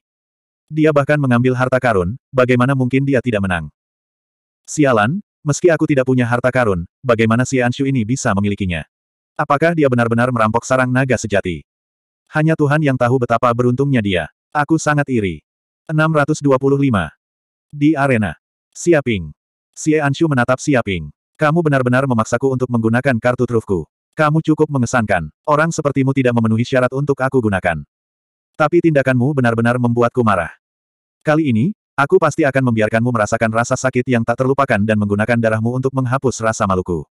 Dia bahkan mengambil harta karun, bagaimana mungkin dia tidak menang? Sialan, meski aku tidak punya harta karun, bagaimana Xie Anshu ini bisa memilikinya? Apakah dia benar-benar merampok sarang naga sejati? Hanya Tuhan yang tahu betapa beruntungnya dia. Aku sangat iri. 625. Di arena. Siaping. Xie Anshu menatap Siaping. Kamu benar-benar memaksaku untuk menggunakan kartu trufku. Kamu cukup mengesankan. Orang sepertimu tidak memenuhi syarat untuk aku gunakan. Tapi tindakanmu benar-benar membuatku marah. Kali ini, aku pasti akan membiarkanmu merasakan rasa sakit yang tak terlupakan dan menggunakan darahmu untuk menghapus rasa maluku.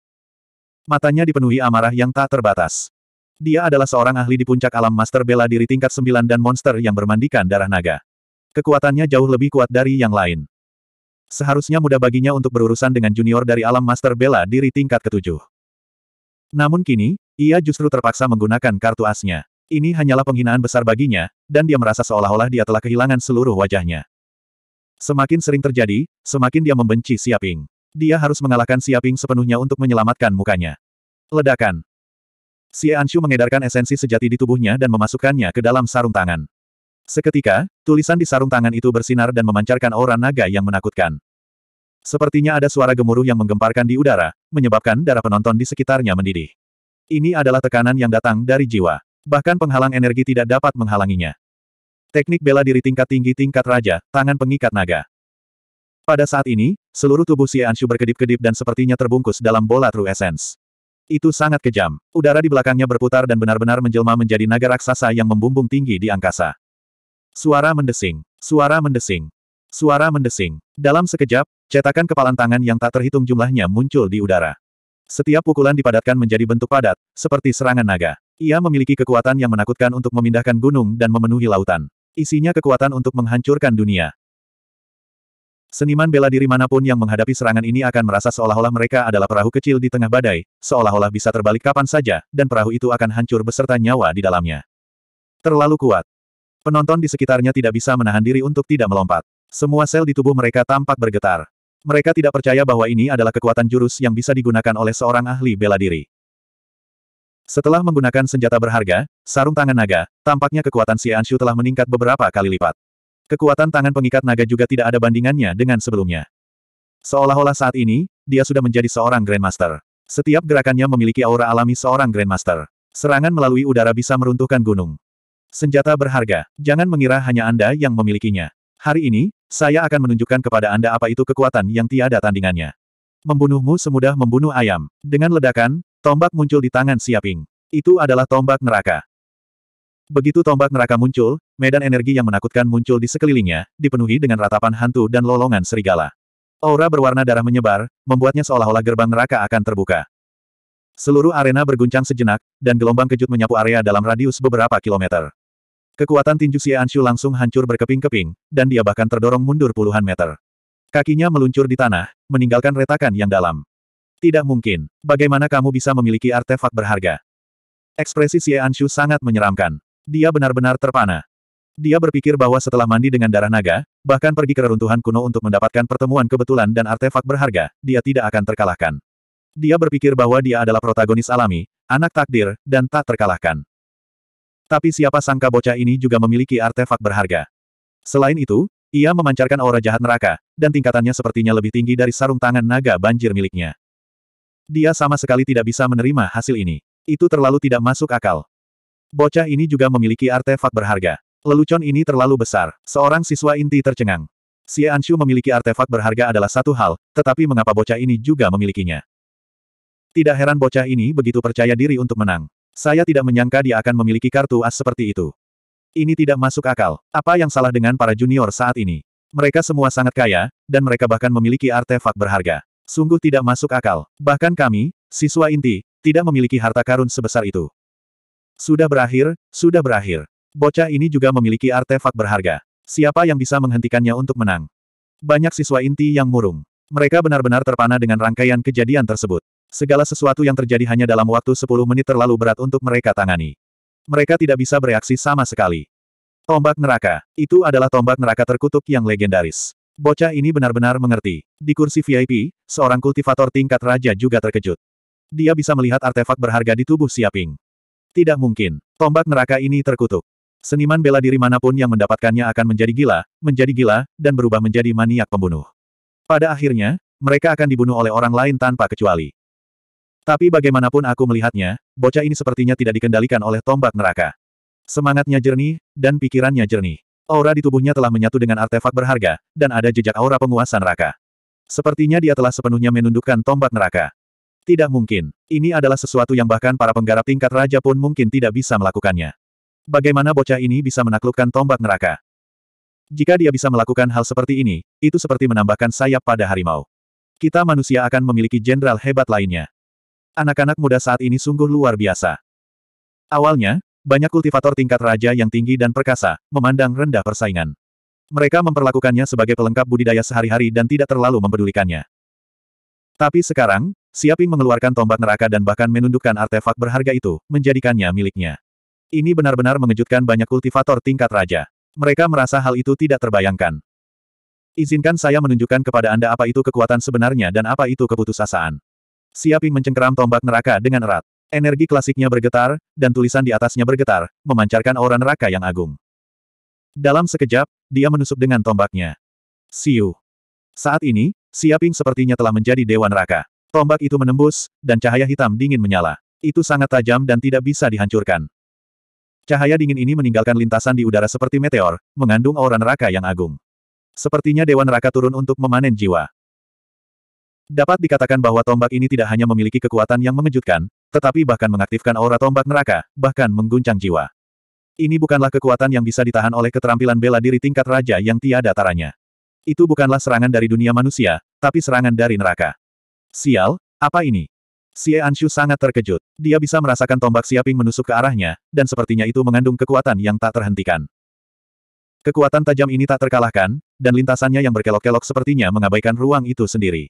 Matanya dipenuhi amarah yang tak terbatas. Dia adalah seorang ahli di puncak alam master bela diri tingkat 9 dan monster yang bermandikan darah naga. Kekuatannya jauh lebih kuat dari yang lain. Seharusnya mudah baginya untuk berurusan dengan junior dari alam master bela diri tingkat ketujuh. Namun kini, ia justru terpaksa menggunakan kartu asnya. Ini hanyalah penghinaan besar baginya, dan dia merasa seolah-olah dia telah kehilangan seluruh wajahnya. Semakin sering terjadi, semakin dia membenci Siaping. Dia harus mengalahkan Siaping sepenuhnya untuk menyelamatkan mukanya. Ledakan. Xie Anshu mengedarkan esensi sejati di tubuhnya dan memasukkannya ke dalam sarung tangan. Seketika, tulisan di sarung tangan itu bersinar dan memancarkan aura naga yang menakutkan. Sepertinya ada suara gemuruh yang menggemparkan di udara, menyebabkan darah penonton di sekitarnya mendidih. Ini adalah tekanan yang datang dari jiwa. Bahkan penghalang energi tidak dapat menghalanginya. Teknik bela diri tingkat tinggi tingkat raja, tangan pengikat naga. Pada saat ini, seluruh tubuh si Anshu berkedip-kedip dan sepertinya terbungkus dalam bola True Essence. Itu sangat kejam. Udara di belakangnya berputar dan benar-benar menjelma menjadi naga raksasa yang membumbung tinggi di angkasa. Suara mendesing. Suara mendesing. Suara mendesing. Dalam sekejap, cetakan kepalan tangan yang tak terhitung jumlahnya muncul di udara. Setiap pukulan dipadatkan menjadi bentuk padat, seperti serangan naga. Ia memiliki kekuatan yang menakutkan untuk memindahkan gunung dan memenuhi lautan. Isinya kekuatan untuk menghancurkan dunia. Seniman bela diri manapun yang menghadapi serangan ini akan merasa seolah-olah mereka adalah perahu kecil di tengah badai, seolah-olah bisa terbalik kapan saja, dan perahu itu akan hancur beserta nyawa di dalamnya. Terlalu kuat. Penonton di sekitarnya tidak bisa menahan diri untuk tidak melompat. Semua sel di tubuh mereka tampak bergetar. Mereka tidak percaya bahwa ini adalah kekuatan jurus yang bisa digunakan oleh seorang ahli bela diri. Setelah menggunakan senjata berharga, sarung tangan naga, tampaknya kekuatan si Anshu telah meningkat beberapa kali lipat. Kekuatan tangan pengikat naga juga tidak ada bandingannya dengan sebelumnya. Seolah-olah saat ini, dia sudah menjadi seorang Grandmaster. Setiap gerakannya memiliki aura alami seorang Grandmaster. Serangan melalui udara bisa meruntuhkan gunung. Senjata berharga, jangan mengira hanya Anda yang memilikinya. Hari ini, saya akan menunjukkan kepada Anda apa itu kekuatan yang tiada tandingannya. Membunuhmu semudah membunuh ayam. Dengan ledakan, tombak muncul di tangan Siaping. Itu adalah tombak neraka. Begitu tombak neraka muncul, medan energi yang menakutkan muncul di sekelilingnya, dipenuhi dengan ratapan hantu dan lolongan serigala. Aura berwarna darah menyebar, membuatnya seolah-olah gerbang neraka akan terbuka. Seluruh arena berguncang sejenak, dan gelombang kejut menyapu area dalam radius beberapa kilometer. Kekuatan tinju Xie Anshu langsung hancur berkeping-keping, dan dia bahkan terdorong mundur puluhan meter. Kakinya meluncur di tanah, meninggalkan retakan yang dalam. Tidak mungkin. Bagaimana kamu bisa memiliki artefak berharga? Ekspresi Xie Anshu sangat menyeramkan. Dia benar-benar terpana. Dia berpikir bahwa setelah mandi dengan darah naga, bahkan pergi ke reruntuhan kuno untuk mendapatkan pertemuan kebetulan dan artefak berharga, dia tidak akan terkalahkan. Dia berpikir bahwa dia adalah protagonis alami, anak takdir, dan tak terkalahkan. Tapi siapa sangka bocah ini juga memiliki artefak berharga. Selain itu, ia memancarkan aura jahat neraka, dan tingkatannya sepertinya lebih tinggi dari sarung tangan naga banjir miliknya. Dia sama sekali tidak bisa menerima hasil ini. Itu terlalu tidak masuk akal. Bocah ini juga memiliki artefak berharga. Lelucon ini terlalu besar. Seorang siswa inti tercengang. Xie Anshu memiliki artefak berharga adalah satu hal, tetapi mengapa bocah ini juga memilikinya? Tidak heran bocah ini begitu percaya diri untuk menang. Saya tidak menyangka dia akan memiliki kartu as seperti itu. Ini tidak masuk akal. Apa yang salah dengan para junior saat ini? Mereka semua sangat kaya, dan mereka bahkan memiliki artefak berharga. Sungguh tidak masuk akal. Bahkan kami, siswa inti, tidak memiliki harta karun sebesar itu. Sudah berakhir, sudah berakhir. Bocah ini juga memiliki artefak berharga. Siapa yang bisa menghentikannya untuk menang? Banyak siswa inti yang murung. Mereka benar-benar terpana dengan rangkaian kejadian tersebut. Segala sesuatu yang terjadi hanya dalam waktu 10 menit terlalu berat untuk mereka tangani. Mereka tidak bisa bereaksi sama sekali. Tombak neraka. Itu adalah tombak neraka terkutuk yang legendaris. Bocah ini benar-benar mengerti. Di kursi VIP, seorang kultivator tingkat raja juga terkejut. Dia bisa melihat artefak berharga di tubuh Siaping. Tidak mungkin. Tombak neraka ini terkutuk. Seniman bela diri manapun yang mendapatkannya akan menjadi gila, menjadi gila, dan berubah menjadi maniak pembunuh. Pada akhirnya, mereka akan dibunuh oleh orang lain tanpa kecuali. Tapi bagaimanapun aku melihatnya, bocah ini sepertinya tidak dikendalikan oleh tombak neraka. Semangatnya jernih, dan pikirannya jernih. Aura di tubuhnya telah menyatu dengan artefak berharga, dan ada jejak aura penguasa neraka. Sepertinya dia telah sepenuhnya menundukkan tombak neraka. Tidak mungkin. Ini adalah sesuatu yang bahkan para penggarap tingkat raja pun mungkin tidak bisa melakukannya. Bagaimana bocah ini bisa menaklukkan tombak neraka? Jika dia bisa melakukan hal seperti ini, itu seperti menambahkan sayap pada harimau. Kita manusia akan memiliki jenderal hebat lainnya. Anak-anak muda saat ini sungguh luar biasa. Awalnya, banyak kultivator tingkat raja yang tinggi dan perkasa, memandang rendah persaingan. Mereka memperlakukannya sebagai pelengkap budidaya sehari-hari dan tidak terlalu mempedulikannya. Tapi sekarang, Siaping mengeluarkan tombak neraka dan bahkan menundukkan artefak berharga itu, menjadikannya miliknya. Ini benar-benar mengejutkan banyak kultivator tingkat raja. Mereka merasa hal itu tidak terbayangkan. Izinkan saya menunjukkan kepada Anda apa itu kekuatan sebenarnya dan apa itu keputusasaan. Siaping mencengkeram tombak neraka dengan erat. Energi klasiknya bergetar, dan tulisan di atasnya bergetar, memancarkan aura neraka yang agung. Dalam sekejap, dia menusuk dengan tombaknya. Siu. Saat ini, Siaping sepertinya telah menjadi dewa neraka. Tombak itu menembus, dan cahaya hitam dingin menyala. Itu sangat tajam dan tidak bisa dihancurkan. Cahaya dingin ini meninggalkan lintasan di udara seperti meteor, mengandung aura neraka yang agung. Sepertinya Dewa Neraka turun untuk memanen jiwa. Dapat dikatakan bahwa tombak ini tidak hanya memiliki kekuatan yang mengejutkan, tetapi bahkan mengaktifkan aura tombak neraka, bahkan mengguncang jiwa. Ini bukanlah kekuatan yang bisa ditahan oleh keterampilan bela diri tingkat raja yang tiada taranya. Itu bukanlah serangan dari dunia manusia, tapi serangan dari neraka. Sial, apa ini? Xie Anshu sangat terkejut. Dia bisa merasakan tombak siaping menusuk ke arahnya, dan sepertinya itu mengandung kekuatan yang tak terhentikan. Kekuatan tajam ini tak terkalahkan, dan lintasannya yang berkelok-kelok sepertinya mengabaikan ruang itu sendiri.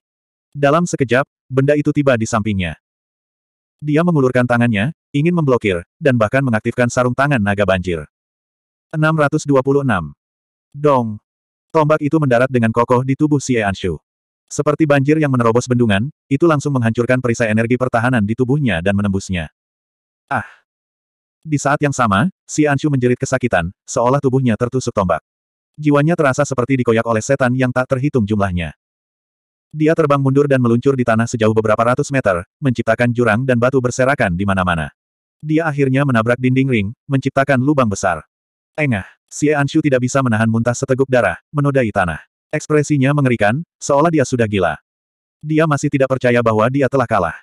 Dalam sekejap, benda itu tiba di sampingnya. Dia mengulurkan tangannya, ingin memblokir, dan bahkan mengaktifkan sarung tangan naga banjir. 626. Dong. Tombak itu mendarat dengan kokoh di tubuh Si Anshu. Seperti banjir yang menerobos bendungan, itu langsung menghancurkan perisai energi pertahanan di tubuhnya dan menembusnya. Ah! Di saat yang sama, Si Anshu menjerit kesakitan, seolah tubuhnya tertusuk tombak. Jiwanya terasa seperti dikoyak oleh setan yang tak terhitung jumlahnya. Dia terbang mundur dan meluncur di tanah sejauh beberapa ratus meter, menciptakan jurang dan batu berserakan di mana-mana. Dia akhirnya menabrak dinding ring, menciptakan lubang besar. Engah, Si Anshu tidak bisa menahan muntah seteguk darah, menodai tanah. Ekspresinya mengerikan, seolah dia sudah gila. Dia masih tidak percaya bahwa dia telah kalah.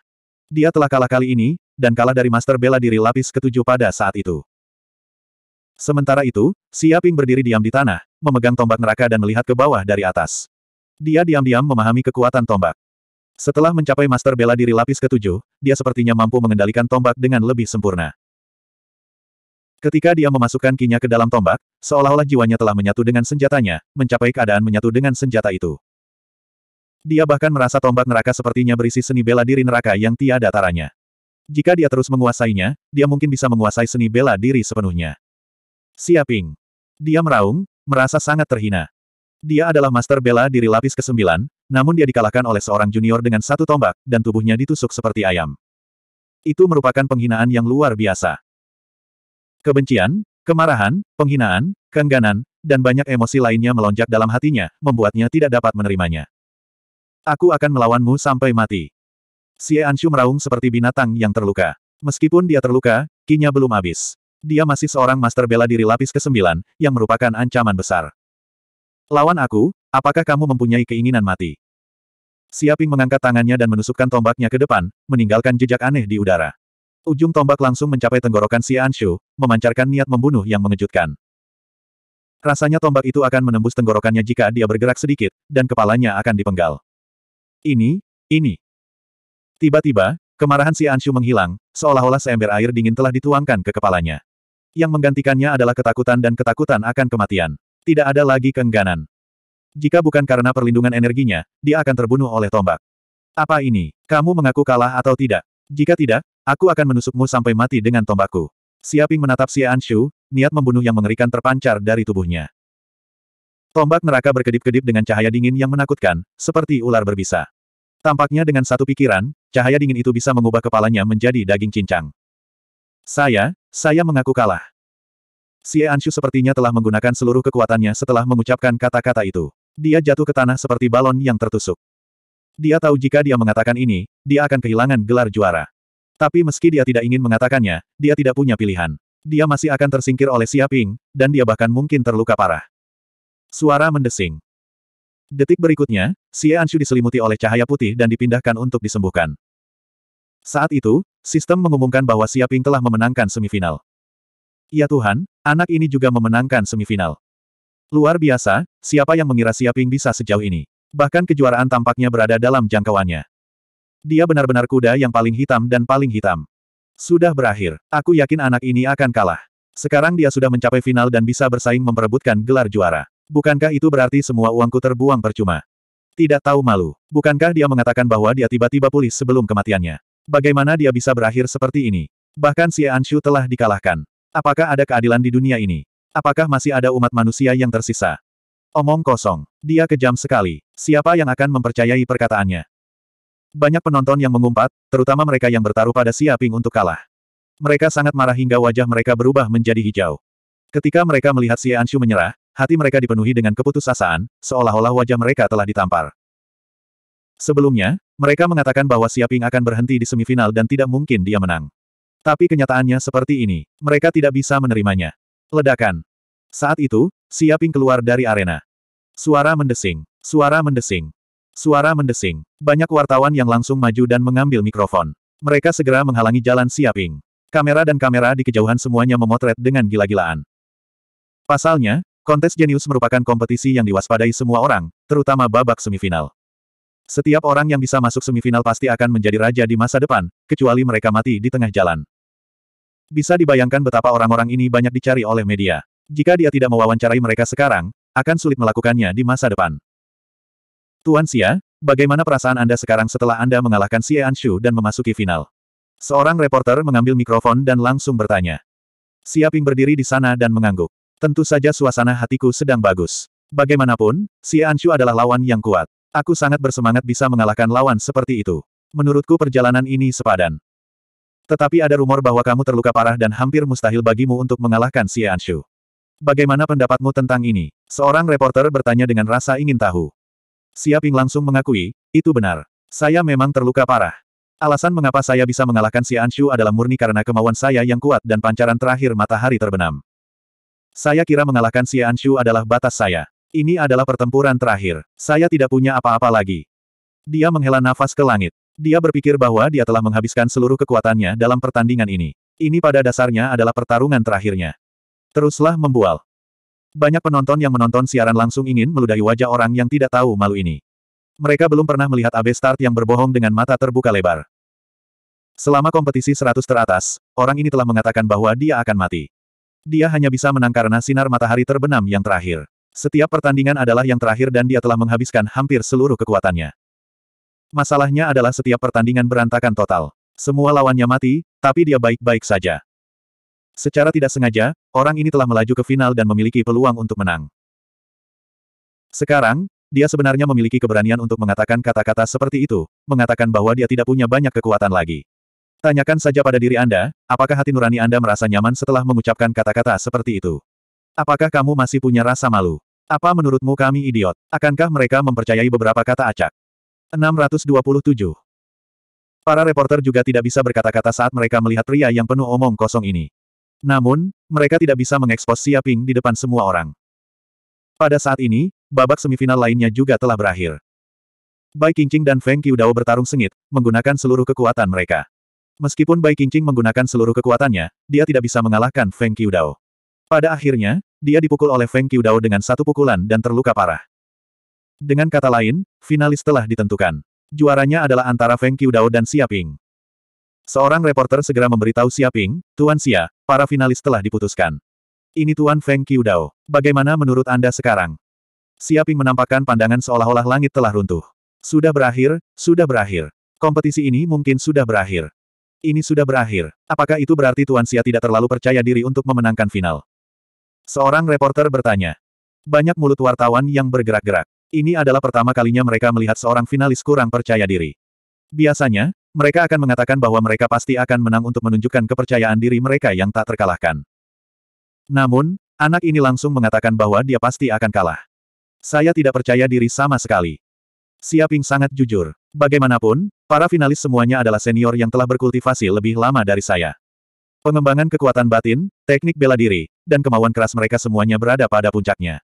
Dia telah kalah kali ini, dan kalah dari master bela diri lapis ketujuh pada saat itu. Sementara itu, Xia berdiri diam di tanah, memegang tombak neraka dan melihat ke bawah dari atas. Dia diam-diam memahami kekuatan tombak. Setelah mencapai master bela diri lapis ketujuh, dia sepertinya mampu mengendalikan tombak dengan lebih sempurna. Ketika dia memasukkan kinya ke dalam tombak, seolah-olah jiwanya telah menyatu dengan senjatanya, mencapai keadaan menyatu dengan senjata itu. Dia bahkan merasa tombak neraka sepertinya berisi seni bela diri neraka yang tiada taranya. Jika dia terus menguasainya, dia mungkin bisa menguasai seni bela diri sepenuhnya. Siaping. Dia meraung, merasa sangat terhina. Dia adalah master bela diri lapis ke-9, namun dia dikalahkan oleh seorang junior dengan satu tombak, dan tubuhnya ditusuk seperti ayam. Itu merupakan penghinaan yang luar biasa. Kebencian, kemarahan, penghinaan, keengganan, dan banyak emosi lainnya melonjak dalam hatinya, membuatnya tidak dapat menerimanya. Aku akan melawanmu sampai mati. Xie Anshu meraung seperti binatang yang terluka. Meskipun dia terluka, kinya belum habis. Dia masih seorang master bela diri lapis ke-9, yang merupakan ancaman besar. Lawan aku, apakah kamu mempunyai keinginan mati? Siaping mengangkat tangannya dan menusukkan tombaknya ke depan, meninggalkan jejak aneh di udara. Ujung tombak langsung mencapai tenggorokan si Anshu, memancarkan niat membunuh yang mengejutkan. Rasanya tombak itu akan menembus tenggorokannya jika dia bergerak sedikit, dan kepalanya akan dipenggal. Ini, ini. Tiba-tiba, kemarahan si Anshu menghilang, seolah-olah seember air dingin telah dituangkan ke kepalanya. Yang menggantikannya adalah ketakutan dan ketakutan akan kematian tidak ada lagi kengganan. Jika bukan karena perlindungan energinya, dia akan terbunuh oleh tombak. Apa ini? Kamu mengaku kalah atau tidak? Jika tidak, aku akan menusukmu sampai mati dengan tombakku. Siaping menatap si Anshu, niat membunuh yang mengerikan terpancar dari tubuhnya. Tombak neraka berkedip-kedip dengan cahaya dingin yang menakutkan, seperti ular berbisa. Tampaknya dengan satu pikiran, cahaya dingin itu bisa mengubah kepalanya menjadi daging cincang. Saya, saya mengaku kalah. Xie Anshu sepertinya telah menggunakan seluruh kekuatannya setelah mengucapkan kata-kata itu. Dia jatuh ke tanah seperti balon yang tertusuk. Dia tahu jika dia mengatakan ini, dia akan kehilangan gelar juara. Tapi meski dia tidak ingin mengatakannya, dia tidak punya pilihan. Dia masih akan tersingkir oleh siaping, dan dia bahkan mungkin terluka parah. Suara mendesing. Detik berikutnya, Xie Anshu diselimuti oleh cahaya putih dan dipindahkan untuk disembuhkan. Saat itu, sistem mengumumkan bahwa siaping telah memenangkan semifinal. Ya Tuhan, anak ini juga memenangkan semifinal. Luar biasa, siapa yang mengira Siaping bisa sejauh ini? Bahkan kejuaraan tampaknya berada dalam jangkauannya. Dia benar-benar kuda yang paling hitam dan paling hitam. Sudah berakhir, aku yakin anak ini akan kalah. Sekarang dia sudah mencapai final dan bisa bersaing memperebutkan gelar juara. Bukankah itu berarti semua uangku terbuang percuma? Tidak tahu malu. Bukankah dia mengatakan bahwa dia tiba-tiba pulih sebelum kematiannya? Bagaimana dia bisa berakhir seperti ini? Bahkan si Anshu telah dikalahkan. Apakah ada keadilan di dunia ini? Apakah masih ada umat manusia yang tersisa? Omong kosong. Dia kejam sekali. Siapa yang akan mempercayai perkataannya? Banyak penonton yang mengumpat, terutama mereka yang bertaruh pada Siaping untuk kalah. Mereka sangat marah hingga wajah mereka berubah menjadi hijau. Ketika mereka melihat Si Anshu menyerah, hati mereka dipenuhi dengan keputusasaan, seolah-olah wajah mereka telah ditampar. Sebelumnya, mereka mengatakan bahwa Siaping akan berhenti di semifinal dan tidak mungkin dia menang. Tapi kenyataannya seperti ini, mereka tidak bisa menerimanya. Ledakan. Saat itu, Siaping keluar dari arena. Suara mendesing. Suara mendesing. Suara mendesing. Banyak wartawan yang langsung maju dan mengambil mikrofon. Mereka segera menghalangi jalan Siaping. Kamera dan kamera di kejauhan semuanya memotret dengan gila-gilaan. Pasalnya, kontes jenius merupakan kompetisi yang diwaspadai semua orang, terutama babak semifinal. Setiap orang yang bisa masuk semifinal pasti akan menjadi raja di masa depan, kecuali mereka mati di tengah jalan. Bisa dibayangkan betapa orang-orang ini banyak dicari oleh media. Jika dia tidak mewawancarai mereka sekarang, akan sulit melakukannya di masa depan. Tuan Xia, bagaimana perasaan Anda sekarang setelah Anda mengalahkan Xie Anshu dan memasuki final? Seorang reporter mengambil mikrofon dan langsung bertanya. Xia Ping berdiri di sana dan mengangguk. Tentu saja suasana hatiku sedang bagus. Bagaimanapun, Xie Anshu adalah lawan yang kuat. Aku sangat bersemangat bisa mengalahkan lawan seperti itu. Menurutku perjalanan ini sepadan. Tetapi ada rumor bahwa kamu terluka parah dan hampir mustahil bagimu untuk mengalahkan Xie Anshu. Bagaimana pendapatmu tentang ini? Seorang reporter bertanya dengan rasa ingin tahu. Xia Ping langsung mengakui, itu benar. Saya memang terluka parah. Alasan mengapa saya bisa mengalahkan si Anshu adalah murni karena kemauan saya yang kuat dan pancaran terakhir matahari terbenam. Saya kira mengalahkan si Anshu adalah batas saya. Ini adalah pertempuran terakhir. Saya tidak punya apa-apa lagi. Dia menghela nafas ke langit. Dia berpikir bahwa dia telah menghabiskan seluruh kekuatannya dalam pertandingan ini. Ini pada dasarnya adalah pertarungan terakhirnya. Teruslah membual. Banyak penonton yang menonton siaran langsung ingin meludahi wajah orang yang tidak tahu malu ini. Mereka belum pernah melihat Abe Start yang berbohong dengan mata terbuka lebar. Selama kompetisi seratus teratas, orang ini telah mengatakan bahwa dia akan mati. Dia hanya bisa menang karena sinar matahari terbenam yang terakhir. Setiap pertandingan adalah yang terakhir dan dia telah menghabiskan hampir seluruh kekuatannya. Masalahnya adalah setiap pertandingan berantakan total. Semua lawannya mati, tapi dia baik-baik saja. Secara tidak sengaja, orang ini telah melaju ke final dan memiliki peluang untuk menang. Sekarang, dia sebenarnya memiliki keberanian untuk mengatakan kata-kata seperti itu, mengatakan bahwa dia tidak punya banyak kekuatan lagi. Tanyakan saja pada diri Anda, apakah hati nurani Anda merasa nyaman setelah mengucapkan kata-kata seperti itu? Apakah kamu masih punya rasa malu? Apa menurutmu kami idiot? Akankah mereka mempercayai beberapa kata acak? 627. Para reporter juga tidak bisa berkata-kata saat mereka melihat pria yang penuh omong kosong ini. Namun, mereka tidak bisa mengekspos Siaping di depan semua orang. Pada saat ini, babak semifinal lainnya juga telah berakhir. Bai Qingqing dan Feng Qiudao bertarung sengit, menggunakan seluruh kekuatan mereka. Meskipun Bai Qingqing menggunakan seluruh kekuatannya, dia tidak bisa mengalahkan Feng Qiudao. Pada akhirnya, dia dipukul oleh Feng Qiudao dengan satu pukulan dan terluka parah. Dengan kata lain, finalis telah ditentukan. Juaranya adalah antara Feng Qiudao dan Xiaping. Seorang reporter segera memberitahu Xiaping, Tuan Xia, para finalis telah diputuskan. Ini Tuan Feng Qiudao. Bagaimana menurut Anda sekarang? Xiaping menampakkan pandangan seolah-olah langit telah runtuh. Sudah berakhir, sudah berakhir. Kompetisi ini mungkin sudah berakhir. Ini sudah berakhir. Apakah itu berarti Tuan Xia tidak terlalu percaya diri untuk memenangkan final? Seorang reporter bertanya. Banyak mulut wartawan yang bergerak-gerak. Ini adalah pertama kalinya mereka melihat seorang finalis kurang percaya diri. Biasanya, mereka akan mengatakan bahwa mereka pasti akan menang untuk menunjukkan kepercayaan diri mereka yang tak terkalahkan. Namun, anak ini langsung mengatakan bahwa dia pasti akan kalah. Saya tidak percaya diri sama sekali. Siaping sangat jujur. Bagaimanapun, para finalis semuanya adalah senior yang telah berkultivasi lebih lama dari saya. Pengembangan kekuatan batin, teknik bela diri, dan kemauan keras mereka semuanya berada pada puncaknya.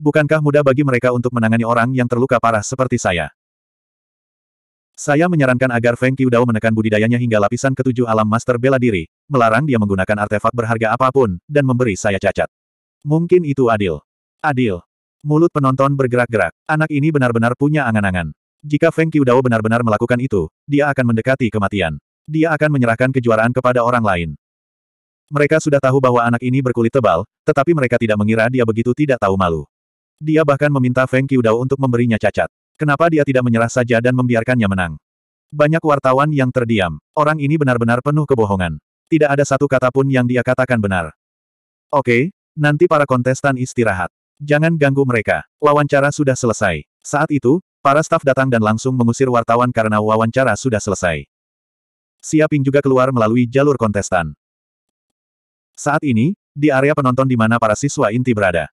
Bukankah mudah bagi mereka untuk menangani orang yang terluka parah seperti saya? Saya menyarankan agar Feng Qiudao menekan budidayanya hingga lapisan ketujuh alam master bela diri, melarang dia menggunakan artefak berharga apapun, dan memberi saya cacat. Mungkin itu adil. Adil. Mulut penonton bergerak-gerak. Anak ini benar-benar punya angan-angan. Jika Feng Qiudao benar-benar melakukan itu, dia akan mendekati kematian. Dia akan menyerahkan kejuaraan kepada orang lain. Mereka sudah tahu bahwa anak ini berkulit tebal, tetapi mereka tidak mengira dia begitu tidak tahu malu. Dia bahkan meminta Feng Qiudao untuk memberinya cacat. Kenapa dia tidak menyerah saja dan membiarkannya menang? Banyak wartawan yang terdiam. Orang ini benar-benar penuh kebohongan. Tidak ada satu kata pun yang dia katakan benar. Oke, nanti para kontestan istirahat. Jangan ganggu mereka. Wawancara sudah selesai. Saat itu, para staf datang dan langsung mengusir wartawan karena wawancara sudah selesai. Siaping juga keluar melalui jalur kontestan. Saat ini, di area penonton di mana para siswa inti berada.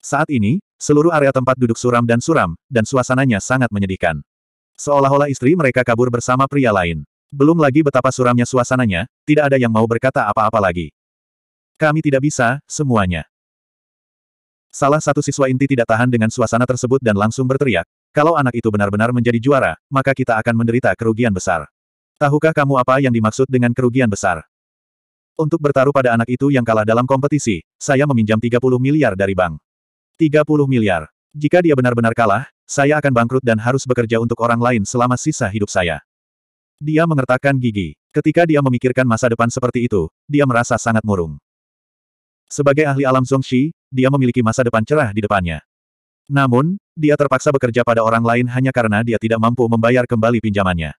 Saat ini, seluruh area tempat duduk suram dan suram, dan suasananya sangat menyedihkan. Seolah-olah istri mereka kabur bersama pria lain. Belum lagi betapa suramnya suasananya, tidak ada yang mau berkata apa-apa lagi. Kami tidak bisa, semuanya. Salah satu siswa inti tidak tahan dengan suasana tersebut dan langsung berteriak, kalau anak itu benar-benar menjadi juara, maka kita akan menderita kerugian besar. Tahukah kamu apa yang dimaksud dengan kerugian besar? Untuk bertaruh pada anak itu yang kalah dalam kompetisi, saya meminjam 30 miliar dari bank. 30 miliar. Jika dia benar-benar kalah, saya akan bangkrut dan harus bekerja untuk orang lain selama sisa hidup saya. Dia mengertakkan gigi. Ketika dia memikirkan masa depan seperti itu, dia merasa sangat murung. Sebagai ahli alam Zhongxi, dia memiliki masa depan cerah di depannya. Namun, dia terpaksa bekerja pada orang lain hanya karena dia tidak mampu membayar kembali pinjamannya.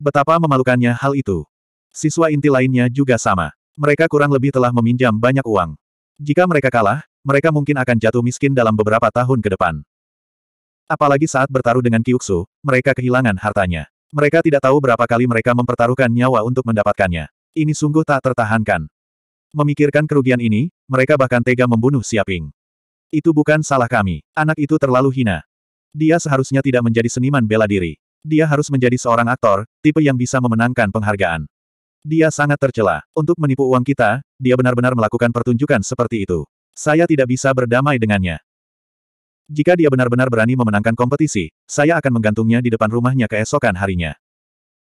Betapa memalukannya hal itu. Siswa inti lainnya juga sama. Mereka kurang lebih telah meminjam banyak uang. Jika mereka kalah, mereka mungkin akan jatuh miskin dalam beberapa tahun ke depan. Apalagi saat bertaruh dengan Kyuksu, mereka kehilangan hartanya. Mereka tidak tahu berapa kali mereka mempertaruhkan nyawa untuk mendapatkannya. Ini sungguh tak tertahankan. Memikirkan kerugian ini, mereka bahkan tega membunuh Siaping. Itu bukan salah kami. Anak itu terlalu hina. Dia seharusnya tidak menjadi seniman bela diri. Dia harus menjadi seorang aktor, tipe yang bisa memenangkan penghargaan. Dia sangat tercela. Untuk menipu uang kita, dia benar-benar melakukan pertunjukan seperti itu. Saya tidak bisa berdamai dengannya. Jika dia benar-benar berani memenangkan kompetisi, saya akan menggantungnya di depan rumahnya keesokan harinya.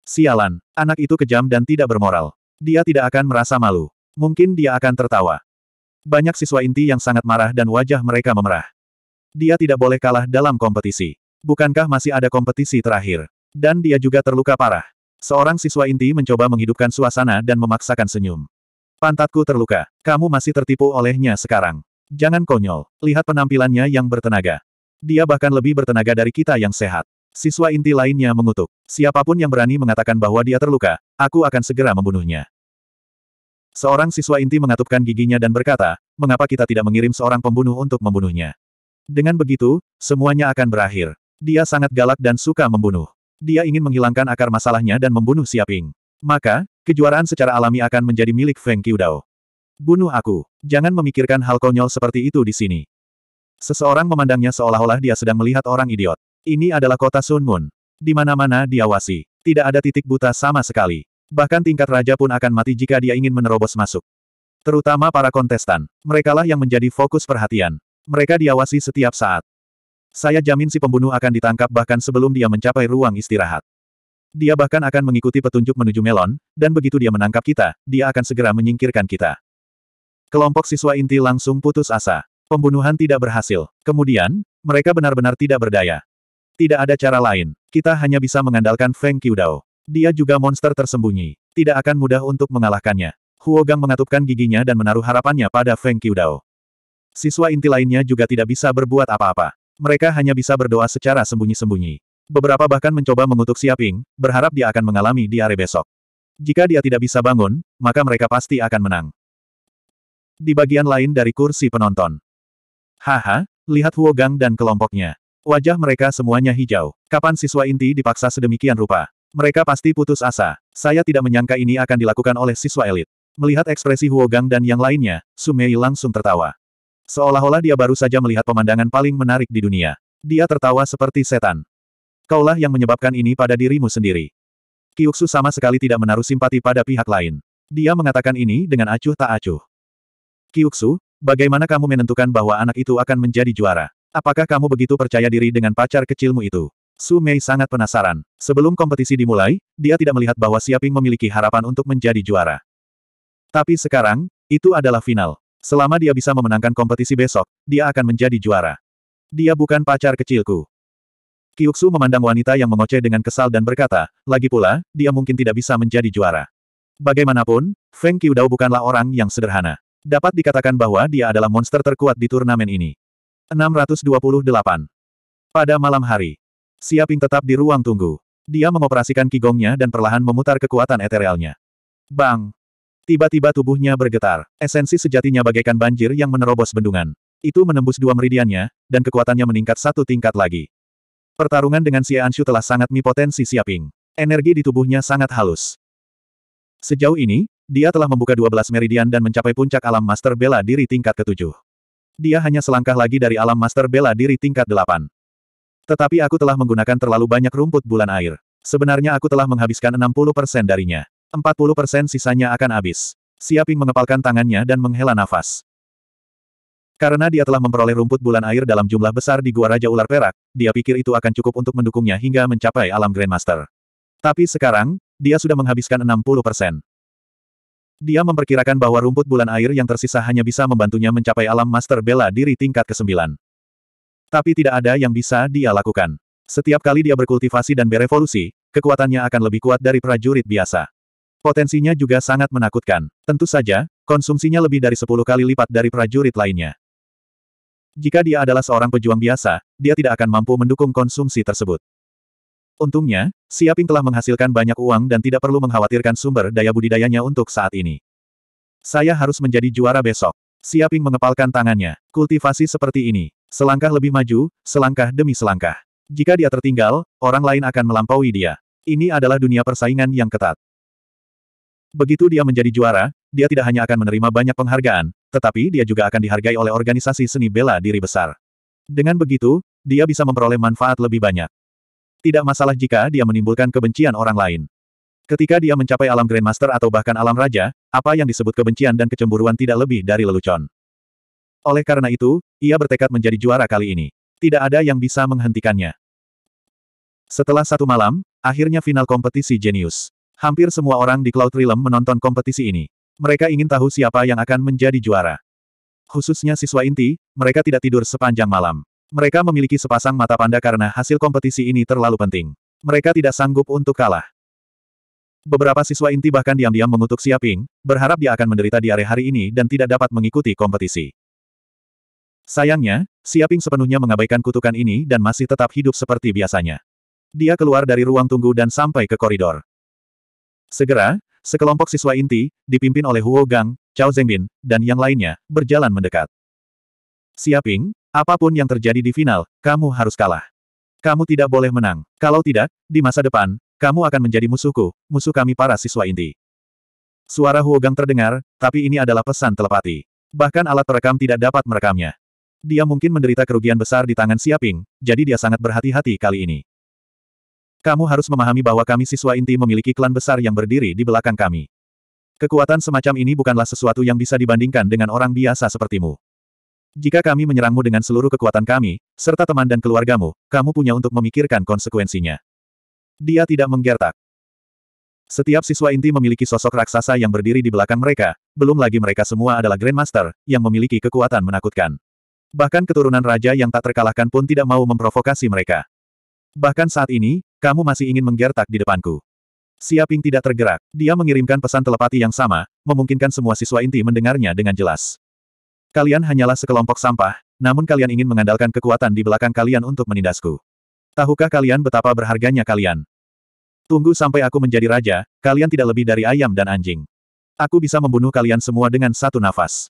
Sialan, anak itu kejam dan tidak bermoral. Dia tidak akan merasa malu. Mungkin dia akan tertawa. Banyak siswa inti yang sangat marah dan wajah mereka memerah. Dia tidak boleh kalah dalam kompetisi. Bukankah masih ada kompetisi terakhir? Dan dia juga terluka parah. Seorang siswa inti mencoba menghidupkan suasana dan memaksakan senyum. Pantatku terluka. Kamu masih tertipu olehnya sekarang. Jangan konyol. Lihat penampilannya yang bertenaga. Dia bahkan lebih bertenaga dari kita yang sehat. Siswa inti lainnya mengutuk. Siapapun yang berani mengatakan bahwa dia terluka, aku akan segera membunuhnya. Seorang siswa inti mengatupkan giginya dan berkata, mengapa kita tidak mengirim seorang pembunuh untuk membunuhnya? Dengan begitu, semuanya akan berakhir. Dia sangat galak dan suka membunuh. Dia ingin menghilangkan akar masalahnya dan membunuh Siaping. Maka, kejuaraan secara alami akan menjadi milik Feng Qiudao. Bunuh aku. Jangan memikirkan hal konyol seperti itu di sini. Seseorang memandangnya seolah-olah dia sedang melihat orang idiot. Ini adalah kota Sunmun. Di mana-mana diawasi. Tidak ada titik buta sama sekali. Bahkan tingkat raja pun akan mati jika dia ingin menerobos masuk. Terutama para kontestan. Merekalah yang menjadi fokus perhatian. Mereka diawasi setiap saat. Saya jamin si pembunuh akan ditangkap bahkan sebelum dia mencapai ruang istirahat. Dia bahkan akan mengikuti petunjuk menuju Melon, dan begitu dia menangkap kita, dia akan segera menyingkirkan kita. Kelompok siswa inti langsung putus asa. Pembunuhan tidak berhasil. Kemudian, mereka benar-benar tidak berdaya. Tidak ada cara lain. Kita hanya bisa mengandalkan Feng Qiudao. Dia juga monster tersembunyi. Tidak akan mudah untuk mengalahkannya. Huogang mengatupkan giginya dan menaruh harapannya pada Feng Qiudao. Siswa inti lainnya juga tidak bisa berbuat apa-apa. Mereka hanya bisa berdoa secara sembunyi-sembunyi. Beberapa bahkan mencoba mengutuk Siaping, berharap dia akan mengalami diare besok. Jika dia tidak bisa bangun, maka mereka pasti akan menang. Di bagian lain dari kursi penonton. Haha, lihat Huo Gang dan kelompoknya. Wajah mereka semuanya hijau. Kapan siswa inti dipaksa sedemikian rupa? Mereka pasti putus asa. Saya tidak menyangka ini akan dilakukan oleh siswa elit. Melihat ekspresi Huo Gang dan yang lainnya, Sumei langsung tertawa. Seolah-olah dia baru saja melihat pemandangan paling menarik di dunia. Dia tertawa seperti setan. Kaulah yang menyebabkan ini pada dirimu sendiri. Kiuksu sama sekali tidak menaruh simpati pada pihak lain. Dia mengatakan ini dengan acuh tak acuh. Kiuksu, bagaimana kamu menentukan bahwa anak itu akan menjadi juara? Apakah kamu begitu percaya diri dengan pacar kecilmu itu? Su Mei sangat penasaran. Sebelum kompetisi dimulai, dia tidak melihat bahwa Siaping memiliki harapan untuk menjadi juara. Tapi sekarang, itu adalah final. Selama dia bisa memenangkan kompetisi besok, dia akan menjadi juara. Dia bukan pacar kecilku. Kyuksu memandang wanita yang mengoceh dengan kesal dan berkata, lagi pula, dia mungkin tidak bisa menjadi juara. Bagaimanapun, Feng Qiudao bukanlah orang yang sederhana. Dapat dikatakan bahwa dia adalah monster terkuat di turnamen ini. 628. Pada malam hari, Siaping tetap di ruang tunggu. Dia mengoperasikan kigongnya dan perlahan memutar kekuatan eterealnya. Bang! Tiba-tiba tubuhnya bergetar. Esensi sejatinya bagaikan banjir yang menerobos bendungan. Itu menembus dua meridiannya, dan kekuatannya meningkat satu tingkat lagi. Pertarungan dengan Xie Anshu telah sangat mipotensi Siaping. Energi di tubuhnya sangat halus. Sejauh ini, dia telah membuka 12 meridian dan mencapai puncak alam master bela diri tingkat ketujuh. Dia hanya selangkah lagi dari alam master bela diri tingkat delapan. Tetapi aku telah menggunakan terlalu banyak rumput bulan air. Sebenarnya aku telah menghabiskan 60% darinya. 40% sisanya akan habis. Siaping mengepalkan tangannya dan menghela nafas. Karena dia telah memperoleh rumput bulan air dalam jumlah besar di Gua Raja Ular Perak, dia pikir itu akan cukup untuk mendukungnya hingga mencapai alam Grandmaster. Tapi sekarang, dia sudah menghabiskan 60%. Dia memperkirakan bahwa rumput bulan air yang tersisa hanya bisa membantunya mencapai alam Master Bela Diri tingkat ke-9. Tapi tidak ada yang bisa dia lakukan. Setiap kali dia berkultivasi dan berevolusi, kekuatannya akan lebih kuat dari prajurit biasa. Potensinya juga sangat menakutkan. Tentu saja, konsumsinya lebih dari 10 kali lipat dari prajurit lainnya. Jika dia adalah seorang pejuang biasa, dia tidak akan mampu mendukung konsumsi tersebut. Untungnya, Siaping telah menghasilkan banyak uang dan tidak perlu mengkhawatirkan sumber daya budidayanya untuk saat ini. Saya harus menjadi juara besok. Siaping mengepalkan tangannya. Kultivasi seperti ini. Selangkah lebih maju, selangkah demi selangkah. Jika dia tertinggal, orang lain akan melampaui dia. Ini adalah dunia persaingan yang ketat. Begitu dia menjadi juara, dia tidak hanya akan menerima banyak penghargaan, tetapi dia juga akan dihargai oleh organisasi seni bela diri besar. Dengan begitu, dia bisa memperoleh manfaat lebih banyak. Tidak masalah jika dia menimbulkan kebencian orang lain. Ketika dia mencapai alam Grandmaster atau bahkan alam Raja, apa yang disebut kebencian dan kecemburuan tidak lebih dari lelucon. Oleh karena itu, ia bertekad menjadi juara kali ini. Tidak ada yang bisa menghentikannya. Setelah satu malam, akhirnya final kompetisi jenius. Hampir semua orang di Cloud Realm menonton kompetisi ini. Mereka ingin tahu siapa yang akan menjadi juara. Khususnya siswa inti, mereka tidak tidur sepanjang malam. Mereka memiliki sepasang mata panda karena hasil kompetisi ini terlalu penting. Mereka tidak sanggup untuk kalah. Beberapa siswa inti bahkan diam-diam mengutuk Siaping, berharap dia akan menderita diare hari ini dan tidak dapat mengikuti kompetisi. Sayangnya, Siaping sepenuhnya mengabaikan kutukan ini dan masih tetap hidup seperti biasanya. Dia keluar dari ruang tunggu dan sampai ke koridor. Segera, Sekelompok siswa inti, dipimpin oleh Huo Gang, Cao Zengbin, dan yang lainnya, berjalan mendekat. Siaping, apapun yang terjadi di final, kamu harus kalah. Kamu tidak boleh menang. Kalau tidak, di masa depan, kamu akan menjadi musuhku, musuh kami para siswa inti. Suara Huo Gang terdengar, tapi ini adalah pesan telepati. Bahkan alat perekam tidak dapat merekamnya. Dia mungkin menderita kerugian besar di tangan Siaping, jadi dia sangat berhati-hati kali ini. Kamu harus memahami bahwa kami siswa inti memiliki klan besar yang berdiri di belakang kami. Kekuatan semacam ini bukanlah sesuatu yang bisa dibandingkan dengan orang biasa sepertimu. Jika kami menyerangmu dengan seluruh kekuatan kami, serta teman dan keluargamu, kamu punya untuk memikirkan konsekuensinya. Dia tidak menggertak. Setiap siswa inti memiliki sosok raksasa yang berdiri di belakang mereka, belum lagi mereka semua adalah Grandmaster, yang memiliki kekuatan menakutkan. Bahkan keturunan raja yang tak terkalahkan pun tidak mau memprovokasi mereka. Bahkan saat ini, kamu masih ingin menggertak di depanku. Siaping tidak tergerak. Dia mengirimkan pesan telepati yang sama, memungkinkan semua siswa inti mendengarnya dengan jelas. Kalian hanyalah sekelompok sampah, namun kalian ingin mengandalkan kekuatan di belakang kalian untuk menindasku. Tahukah kalian betapa berharganya kalian? Tunggu sampai aku menjadi raja, kalian tidak lebih dari ayam dan anjing. Aku bisa membunuh kalian semua dengan satu nafas.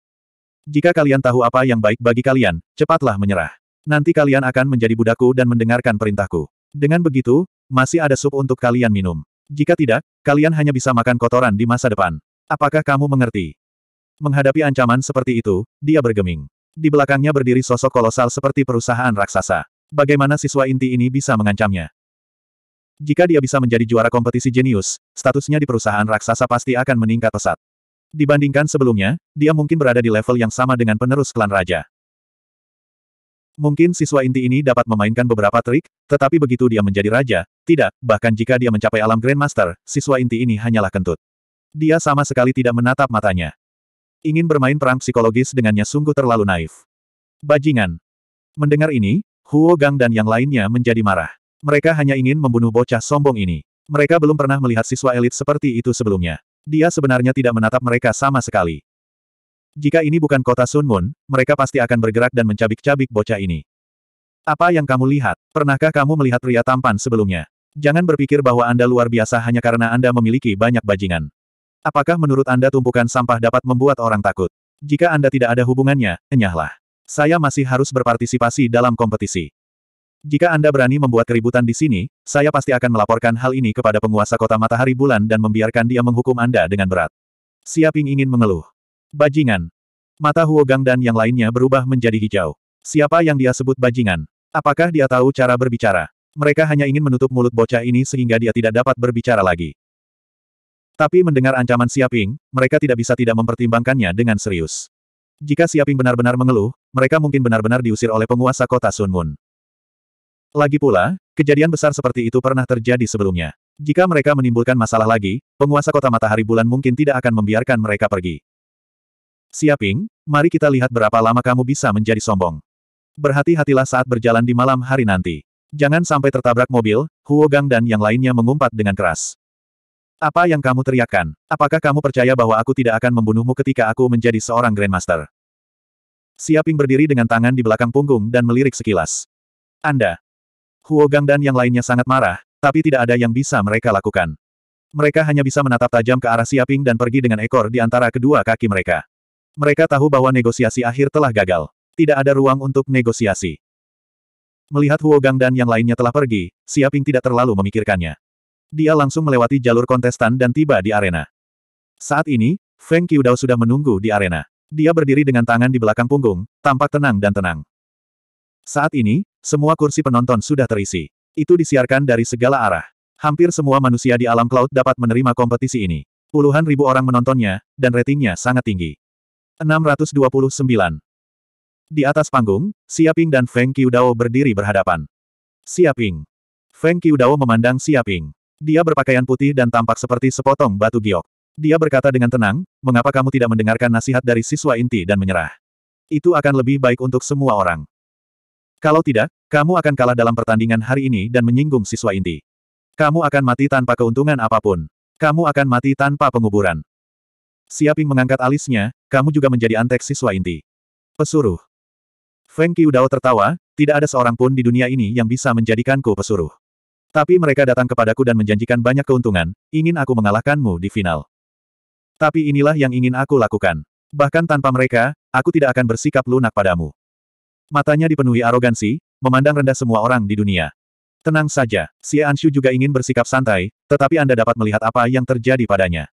Jika kalian tahu apa yang baik bagi kalian, cepatlah menyerah. Nanti kalian akan menjadi budakku dan mendengarkan perintahku. Dengan begitu, masih ada sup untuk kalian minum. Jika tidak, kalian hanya bisa makan kotoran di masa depan. Apakah kamu mengerti? Menghadapi ancaman seperti itu, dia bergeming. Di belakangnya berdiri sosok kolosal seperti perusahaan raksasa. Bagaimana siswa inti ini bisa mengancamnya? Jika dia bisa menjadi juara kompetisi jenius, statusnya di perusahaan raksasa pasti akan meningkat pesat. Dibandingkan sebelumnya, dia mungkin berada di level yang sama dengan penerus klan raja. Mungkin siswa inti ini dapat memainkan beberapa trik, tetapi begitu dia menjadi raja, tidak, bahkan jika dia mencapai alam Grandmaster, siswa inti ini hanyalah kentut. Dia sama sekali tidak menatap matanya. Ingin bermain perang psikologis dengannya sungguh terlalu naif. Bajingan. Mendengar ini, Huo Gang dan yang lainnya menjadi marah. Mereka hanya ingin membunuh bocah sombong ini. Mereka belum pernah melihat siswa elit seperti itu sebelumnya. Dia sebenarnya tidak menatap mereka sama sekali. Jika ini bukan kota Sunmun, mereka pasti akan bergerak dan mencabik-cabik bocah ini. Apa yang kamu lihat? Pernahkah kamu melihat pria tampan sebelumnya? Jangan berpikir bahwa Anda luar biasa hanya karena Anda memiliki banyak bajingan. Apakah menurut Anda tumpukan sampah dapat membuat orang takut? Jika Anda tidak ada hubungannya, enyahlah. Saya masih harus berpartisipasi dalam kompetisi. Jika Anda berani membuat keributan di sini, saya pasti akan melaporkan hal ini kepada penguasa kota matahari bulan dan membiarkan dia menghukum Anda dengan berat. Siaping ingin mengeluh. Bajingan. Mata Huogang dan yang lainnya berubah menjadi hijau. Siapa yang dia sebut bajingan? Apakah dia tahu cara berbicara? Mereka hanya ingin menutup mulut bocah ini sehingga dia tidak dapat berbicara lagi. Tapi mendengar ancaman Siaping, mereka tidak bisa tidak mempertimbangkannya dengan serius. Jika Siaping benar-benar mengeluh, mereka mungkin benar-benar diusir oleh penguasa kota Sunmun. Lagi pula, kejadian besar seperti itu pernah terjadi sebelumnya. Jika mereka menimbulkan masalah lagi, penguasa kota matahari bulan mungkin tidak akan membiarkan mereka pergi. Siaping, mari kita lihat berapa lama kamu bisa menjadi sombong. Berhati-hatilah saat berjalan di malam hari nanti. Jangan sampai tertabrak mobil, Huogang dan yang lainnya mengumpat dengan keras. Apa yang kamu teriakkan? Apakah kamu percaya bahwa aku tidak akan membunuhmu ketika aku menjadi seorang Grandmaster? Siaping berdiri dengan tangan di belakang punggung dan melirik sekilas. Anda. Huogang dan yang lainnya sangat marah, tapi tidak ada yang bisa mereka lakukan. Mereka hanya bisa menatap tajam ke arah Siaping dan pergi dengan ekor di antara kedua kaki mereka. Mereka tahu bahwa negosiasi akhir telah gagal. Tidak ada ruang untuk negosiasi. Melihat Huo Gang dan yang lainnya telah pergi, Siaping tidak terlalu memikirkannya. Dia langsung melewati jalur kontestan dan tiba di arena. Saat ini, Feng Qiudao sudah menunggu di arena. Dia berdiri dengan tangan di belakang punggung, tampak tenang dan tenang. Saat ini, semua kursi penonton sudah terisi. Itu disiarkan dari segala arah. Hampir semua manusia di alam cloud dapat menerima kompetisi ini. Puluhan ribu orang menontonnya, dan ratingnya sangat tinggi. 629. Di atas panggung, Siaping dan Feng Qiudao berdiri berhadapan. Siaping. Feng Qiudao memandang Siaping. Dia berpakaian putih dan tampak seperti sepotong batu giok. Dia berkata dengan tenang, mengapa kamu tidak mendengarkan nasihat dari siswa inti dan menyerah? Itu akan lebih baik untuk semua orang. Kalau tidak, kamu akan kalah dalam pertandingan hari ini dan menyinggung siswa inti. Kamu akan mati tanpa keuntungan apapun. Kamu akan mati tanpa penguburan. Siaping mengangkat alisnya, kamu juga menjadi antek siswa inti. Pesuruh. Feng Qiudao tertawa, tidak ada seorang pun di dunia ini yang bisa menjadikanku pesuruh. Tapi mereka datang kepadaku dan menjanjikan banyak keuntungan, ingin aku mengalahkanmu di final. Tapi inilah yang ingin aku lakukan. Bahkan tanpa mereka, aku tidak akan bersikap lunak padamu. Matanya dipenuhi arogansi, memandang rendah semua orang di dunia. Tenang saja, Xie Anshu juga ingin bersikap santai, tetapi Anda dapat melihat apa yang terjadi padanya.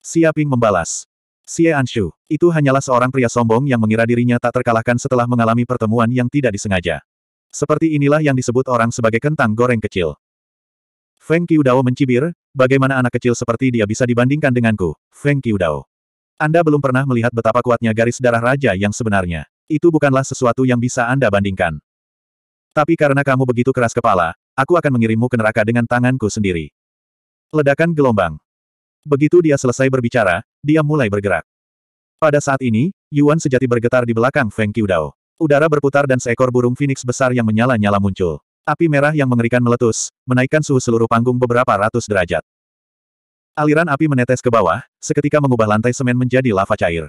Siaping membalas. Xie Anshu, itu hanyalah seorang pria sombong yang mengira dirinya tak terkalahkan setelah mengalami pertemuan yang tidak disengaja. Seperti inilah yang disebut orang sebagai kentang goreng kecil. Feng Qiudao mencibir, bagaimana anak kecil seperti dia bisa dibandingkan denganku, Feng Qiudao. Anda belum pernah melihat betapa kuatnya garis darah raja yang sebenarnya. Itu bukanlah sesuatu yang bisa Anda bandingkan. Tapi karena kamu begitu keras kepala, aku akan mengirimmu ke neraka dengan tanganku sendiri. Ledakan gelombang. Begitu dia selesai berbicara, dia mulai bergerak. Pada saat ini, Yuan sejati bergetar di belakang Feng Qiudao. Udara berputar dan seekor burung phoenix besar yang menyala-nyala muncul. Api merah yang mengerikan meletus, menaikkan suhu seluruh panggung beberapa ratus derajat. Aliran api menetes ke bawah, seketika mengubah lantai semen menjadi lava cair.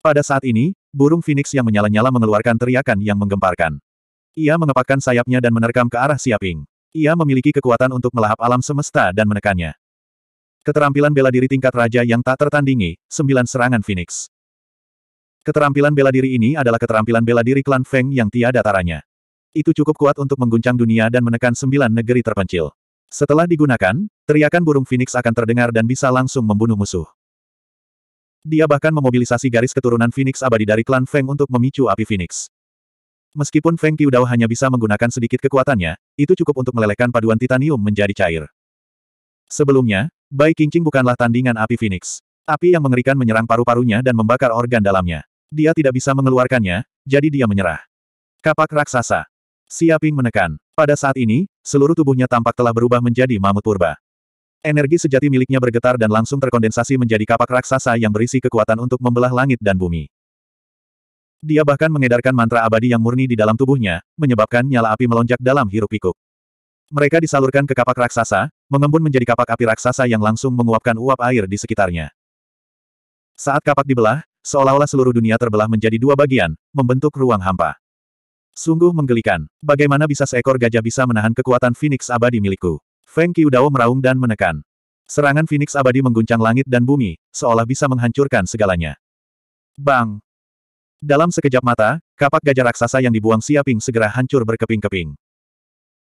Pada saat ini, burung phoenix yang menyala-nyala mengeluarkan teriakan yang menggemparkan. Ia mengepakkan sayapnya dan menerkam ke arah Siaping. Ia memiliki kekuatan untuk melahap alam semesta dan menekannya. Keterampilan bela diri tingkat raja yang tak tertandingi, 9 serangan Phoenix. Keterampilan bela diri ini adalah keterampilan bela diri klan Feng yang tiada taranya. Itu cukup kuat untuk mengguncang dunia dan menekan sembilan negeri terpencil. Setelah digunakan, teriakan burung Phoenix akan terdengar dan bisa langsung membunuh musuh. Dia bahkan memobilisasi garis keturunan Phoenix abadi dari klan Feng untuk memicu api Phoenix. Meskipun Feng Qiudao hanya bisa menggunakan sedikit kekuatannya, itu cukup untuk melelehkan paduan titanium menjadi cair. Sebelumnya, Bai Qingqing bukanlah tandingan api Phoenix. Api yang mengerikan menyerang paru-parunya dan membakar organ dalamnya. Dia tidak bisa mengeluarkannya, jadi dia menyerah. Kapak raksasa. Siaping menekan. Pada saat ini, seluruh tubuhnya tampak telah berubah menjadi mamut purba. Energi sejati miliknya bergetar dan langsung terkondensasi menjadi kapak raksasa yang berisi kekuatan untuk membelah langit dan bumi. Dia bahkan mengedarkan mantra abadi yang murni di dalam tubuhnya, menyebabkan nyala api melonjak dalam hiruk-pikuk. Mereka disalurkan ke kapak raksasa, mengembun menjadi kapak api raksasa yang langsung menguapkan uap air di sekitarnya. Saat kapak dibelah, seolah-olah seluruh dunia terbelah menjadi dua bagian, membentuk ruang hampa. Sungguh menggelikan, bagaimana bisa seekor gajah bisa menahan kekuatan Phoenix abadi milikku. Feng Qiudao meraung dan menekan. Serangan Phoenix abadi mengguncang langit dan bumi, seolah bisa menghancurkan segalanya. Bang! Dalam sekejap mata, kapak gajah raksasa yang dibuang siaping segera hancur berkeping-keping.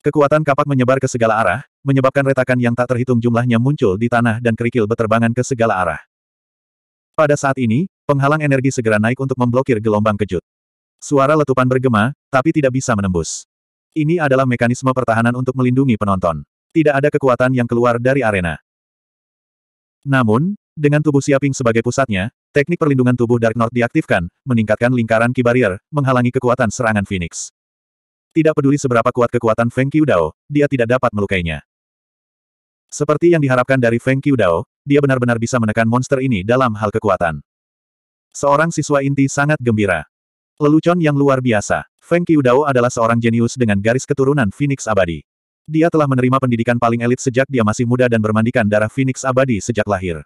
Kekuatan kapak menyebar ke segala arah, menyebabkan retakan yang tak terhitung jumlahnya muncul di tanah dan kerikil berterbangan ke segala arah. Pada saat ini, penghalang energi segera naik untuk memblokir gelombang kejut. Suara letupan bergema, tapi tidak bisa menembus. Ini adalah mekanisme pertahanan untuk melindungi penonton. Tidak ada kekuatan yang keluar dari arena. Namun, dengan tubuh Siaping sebagai pusatnya, teknik perlindungan tubuh Dark North diaktifkan, meningkatkan lingkaran Ki Barrier, menghalangi kekuatan serangan Phoenix. Tidak peduli seberapa kuat kekuatan Feng Qiudao, dia tidak dapat melukainya. Seperti yang diharapkan dari Feng Qiudao, dia benar-benar bisa menekan monster ini dalam hal kekuatan. Seorang siswa inti sangat gembira. Lelucon yang luar biasa. Feng Qiudao adalah seorang jenius dengan garis keturunan Phoenix Abadi. Dia telah menerima pendidikan paling elit sejak dia masih muda dan bermandikan darah Phoenix Abadi sejak lahir.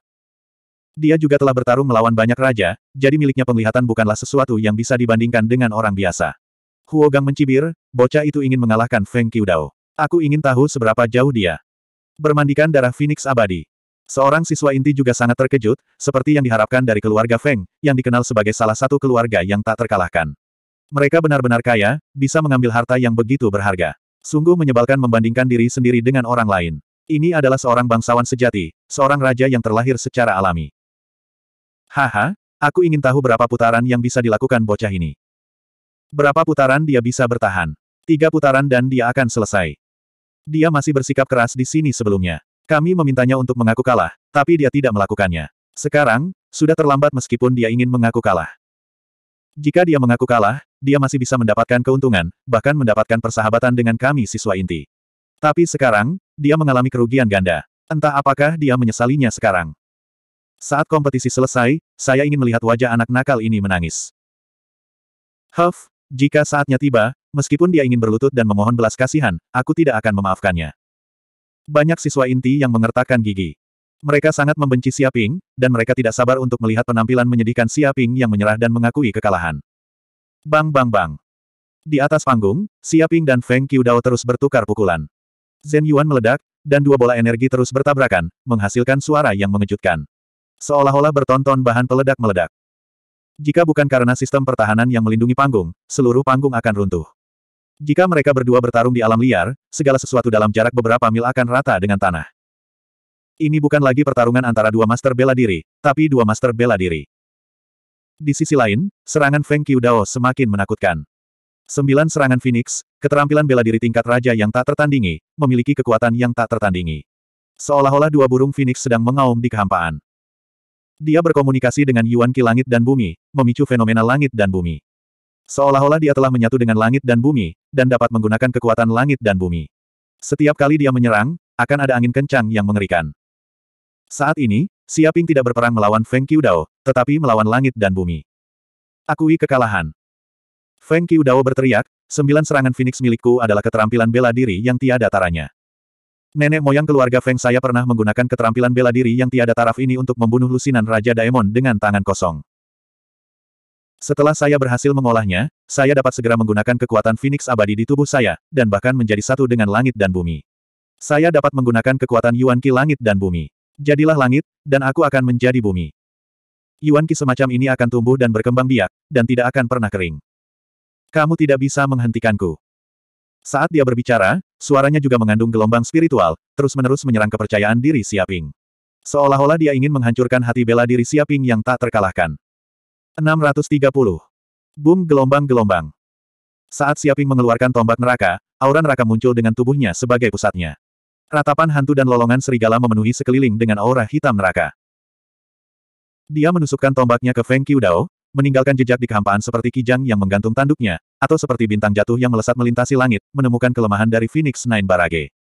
Dia juga telah bertarung melawan banyak raja, jadi miliknya penglihatan bukanlah sesuatu yang bisa dibandingkan dengan orang biasa. Huo Gang mencibir, bocah itu ingin mengalahkan Feng Qiudao. Aku ingin tahu seberapa jauh dia. Bermandikan darah Phoenix abadi. Seorang siswa inti juga sangat terkejut, seperti yang diharapkan dari keluarga Feng, yang dikenal sebagai salah satu keluarga yang tak terkalahkan. Mereka benar-benar kaya, bisa mengambil harta yang begitu berharga. Sungguh menyebalkan membandingkan diri sendiri dengan orang lain. Ini adalah seorang bangsawan sejati, seorang raja yang terlahir secara alami. Haha, aku ingin tahu berapa putaran yang bisa dilakukan bocah ini. Berapa putaran dia bisa bertahan? Tiga putaran dan dia akan selesai. Dia masih bersikap keras di sini sebelumnya. Kami memintanya untuk mengaku kalah, tapi dia tidak melakukannya. Sekarang, sudah terlambat meskipun dia ingin mengaku kalah. Jika dia mengaku kalah, dia masih bisa mendapatkan keuntungan, bahkan mendapatkan persahabatan dengan kami siswa inti. Tapi sekarang, dia mengalami kerugian ganda. Entah apakah dia menyesalinya sekarang. Saat kompetisi selesai, saya ingin melihat wajah anak nakal ini menangis. Huff, jika saatnya tiba, meskipun dia ingin berlutut dan memohon belas kasihan, aku tidak akan memaafkannya. Banyak siswa inti yang mengertakkan gigi. Mereka sangat membenci Siaping, dan mereka tidak sabar untuk melihat penampilan menyedihkan Siaping yang menyerah dan mengakui kekalahan. Bang bang bang. Di atas panggung, Siaping dan Feng Qiudao terus bertukar pukulan. Zhen Yuan meledak, dan dua bola energi terus bertabrakan, menghasilkan suara yang mengejutkan. Seolah-olah bertonton bahan peledak meledak. Jika bukan karena sistem pertahanan yang melindungi panggung, seluruh panggung akan runtuh. Jika mereka berdua bertarung di alam liar, segala sesuatu dalam jarak beberapa mil akan rata dengan tanah. Ini bukan lagi pertarungan antara dua master bela diri, tapi dua master bela diri. Di sisi lain, serangan Feng Qiudao semakin menakutkan. Sembilan serangan Phoenix, keterampilan bela diri tingkat raja yang tak tertandingi, memiliki kekuatan yang tak tertandingi. Seolah-olah dua burung Phoenix sedang mengaum di kehampaan. Dia berkomunikasi dengan Yuan Ki langit dan bumi, memicu fenomena langit dan bumi. Seolah-olah dia telah menyatu dengan langit dan bumi, dan dapat menggunakan kekuatan langit dan bumi. Setiap kali dia menyerang, akan ada angin kencang yang mengerikan. Saat ini, Siaping tidak berperang melawan Feng Qiudao, tetapi melawan langit dan bumi. Akui kekalahan. Feng Qiudao berteriak, sembilan serangan Phoenix milikku adalah keterampilan bela diri yang tiada taranya. Nenek moyang keluarga Feng saya pernah menggunakan keterampilan bela diri yang tiada taraf ini untuk membunuh lusinan Raja Daemon dengan tangan kosong. Setelah saya berhasil mengolahnya, saya dapat segera menggunakan kekuatan Phoenix abadi di tubuh saya, dan bahkan menjadi satu dengan langit dan bumi. Saya dapat menggunakan kekuatan Yuan Qi langit dan bumi. Jadilah langit, dan aku akan menjadi bumi. Yuan Qi semacam ini akan tumbuh dan berkembang biak, dan tidak akan pernah kering. Kamu tidak bisa menghentikanku. Saat dia berbicara, suaranya juga mengandung gelombang spiritual, terus-menerus menyerang kepercayaan diri Siaping. Seolah-olah dia ingin menghancurkan hati bela diri Siaping yang tak terkalahkan. 630. Boom gelombang-gelombang. Saat Siaping mengeluarkan tombak neraka, aura neraka muncul dengan tubuhnya sebagai pusatnya. Ratapan hantu dan lolongan serigala memenuhi sekeliling dengan aura hitam neraka. Dia menusukkan tombaknya ke Feng Qiudao, meninggalkan jejak di kehampaan seperti kijang yang menggantung tanduknya, atau seperti bintang jatuh yang melesat melintasi langit, menemukan kelemahan dari Phoenix Nine Barage.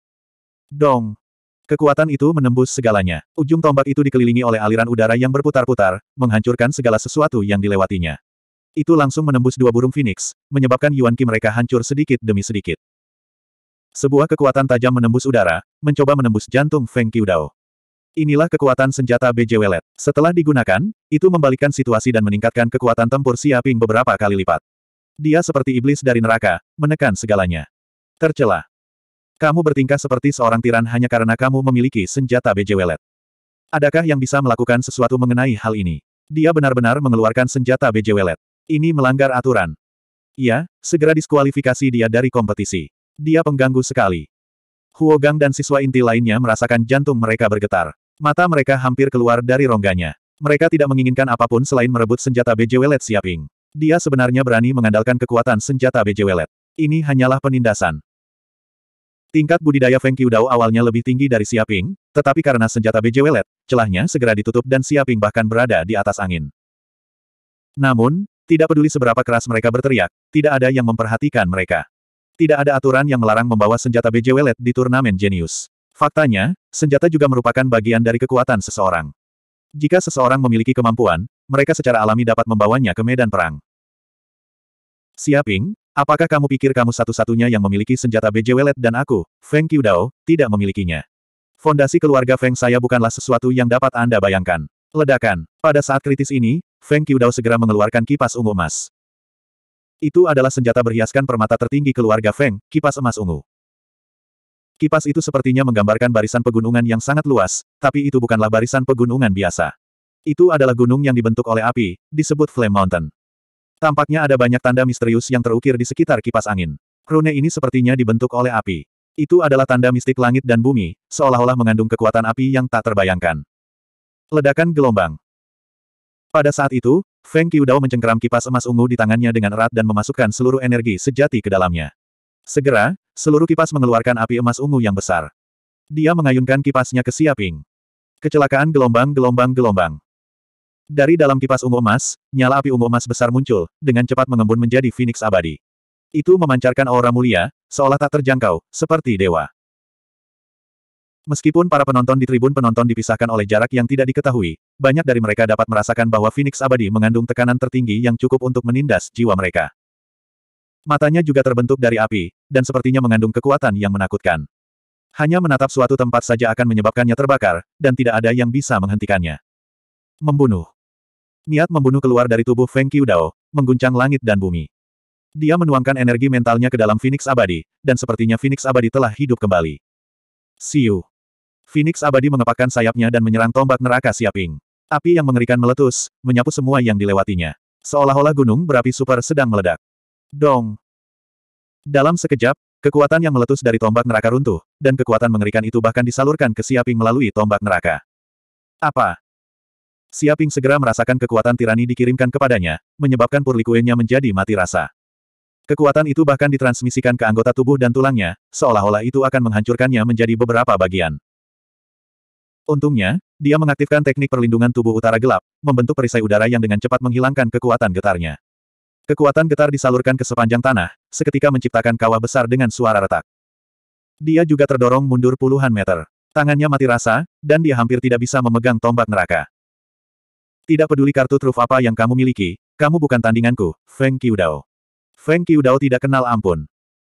Dong! Kekuatan itu menembus segalanya. Ujung tombak itu dikelilingi oleh aliran udara yang berputar-putar, menghancurkan segala sesuatu yang dilewatinya. Itu langsung menembus dua burung Phoenix, menyebabkan Yuan Qi mereka hancur sedikit demi sedikit. Sebuah kekuatan tajam menembus udara, mencoba menembus jantung Feng Qiu Dao. Inilah kekuatan senjata BJ LED. Setelah digunakan, itu membalikkan situasi dan meningkatkan kekuatan tempur Siaping beberapa kali lipat. Dia seperti iblis dari neraka, menekan segalanya. Tercela. Kamu bertingkah seperti seorang tiran hanya karena kamu memiliki senjata BJ LED. Adakah yang bisa melakukan sesuatu mengenai hal ini? Dia benar-benar mengeluarkan senjata BJ LED. Ini melanggar aturan. Ya, segera diskualifikasi dia dari kompetisi. Dia pengganggu sekali. Huogang dan siswa inti lainnya merasakan jantung mereka bergetar. Mata mereka hampir keluar dari rongganya. Mereka tidak menginginkan apapun selain merebut senjata Bejewelet Siaping. Dia sebenarnya berani mengandalkan kekuatan senjata Bejewelet. Ini hanyalah penindasan. Tingkat budidaya Feng Qiudao awalnya lebih tinggi dari Siaping, tetapi karena senjata Bejewelet, celahnya segera ditutup dan Siaping bahkan berada di atas angin. Namun, tidak peduli seberapa keras mereka berteriak, tidak ada yang memperhatikan mereka. Tidak ada aturan yang melarang membawa senjata Bejewelet di turnamen jenius. Faktanya, senjata juga merupakan bagian dari kekuatan seseorang. Jika seseorang memiliki kemampuan, mereka secara alami dapat membawanya ke medan perang. Siaping, apakah kamu pikir kamu satu-satunya yang memiliki senjata BJ Welet dan aku, Feng Qiudao, tidak memilikinya? Fondasi keluarga Feng saya bukanlah sesuatu yang dapat Anda bayangkan. Ledakan. Pada saat kritis ini, Feng Qiudao segera mengeluarkan kipas ungu emas. Itu adalah senjata berhiaskan permata tertinggi keluarga Feng, kipas emas ungu. Kipas itu sepertinya menggambarkan barisan pegunungan yang sangat luas, tapi itu bukanlah barisan pegunungan biasa. Itu adalah gunung yang dibentuk oleh api, disebut Flame Mountain. Tampaknya ada banyak tanda misterius yang terukir di sekitar kipas angin. Rune ini sepertinya dibentuk oleh api. Itu adalah tanda mistik langit dan bumi, seolah-olah mengandung kekuatan api yang tak terbayangkan. Ledakan gelombang. Pada saat itu, Feng Dao mencengkeram kipas emas ungu di tangannya dengan erat dan memasukkan seluruh energi sejati ke dalamnya. Segera, seluruh kipas mengeluarkan api emas ungu yang besar. Dia mengayunkan kipasnya ke Siaping. Kecelakaan gelombang-gelombang-gelombang. Dari dalam kipas ungu emas, nyala api ungu emas besar muncul, dengan cepat mengembun menjadi Phoenix abadi. Itu memancarkan aura mulia, seolah tak terjangkau, seperti dewa. Meskipun para penonton di tribun penonton dipisahkan oleh jarak yang tidak diketahui, banyak dari mereka dapat merasakan bahwa Phoenix abadi mengandung tekanan tertinggi yang cukup untuk menindas jiwa mereka. Matanya juga terbentuk dari api, dan sepertinya mengandung kekuatan yang menakutkan. Hanya menatap suatu tempat saja akan menyebabkannya terbakar, dan tidak ada yang bisa menghentikannya. Membunuh. Niat membunuh keluar dari tubuh Feng Qiudao, mengguncang langit dan bumi. Dia menuangkan energi mentalnya ke dalam Phoenix Abadi, dan sepertinya Phoenix Abadi telah hidup kembali. Siu. Phoenix Abadi mengepakkan sayapnya dan menyerang tombak neraka Siaping. Api yang mengerikan meletus, menyapu semua yang dilewatinya. Seolah-olah gunung berapi super sedang meledak. Dong! Dalam sekejap, kekuatan yang meletus dari tombak neraka runtuh, dan kekuatan mengerikan itu bahkan disalurkan ke Siaping melalui tombak neraka. Apa? Siaping segera merasakan kekuatan tirani dikirimkan kepadanya, menyebabkan purlikuennya menjadi mati rasa. Kekuatan itu bahkan ditransmisikan ke anggota tubuh dan tulangnya, seolah-olah itu akan menghancurkannya menjadi beberapa bagian. Untungnya, dia mengaktifkan teknik perlindungan tubuh utara gelap, membentuk perisai udara yang dengan cepat menghilangkan kekuatan getarnya. Kekuatan getar disalurkan ke sepanjang tanah, seketika menciptakan kawah besar dengan suara retak. Dia juga terdorong mundur puluhan meter. Tangannya mati rasa, dan dia hampir tidak bisa memegang tombak neraka. Tidak peduli kartu truf apa yang kamu miliki, kamu bukan tandinganku, Feng Qiudao. Feng Qiudao tidak kenal ampun.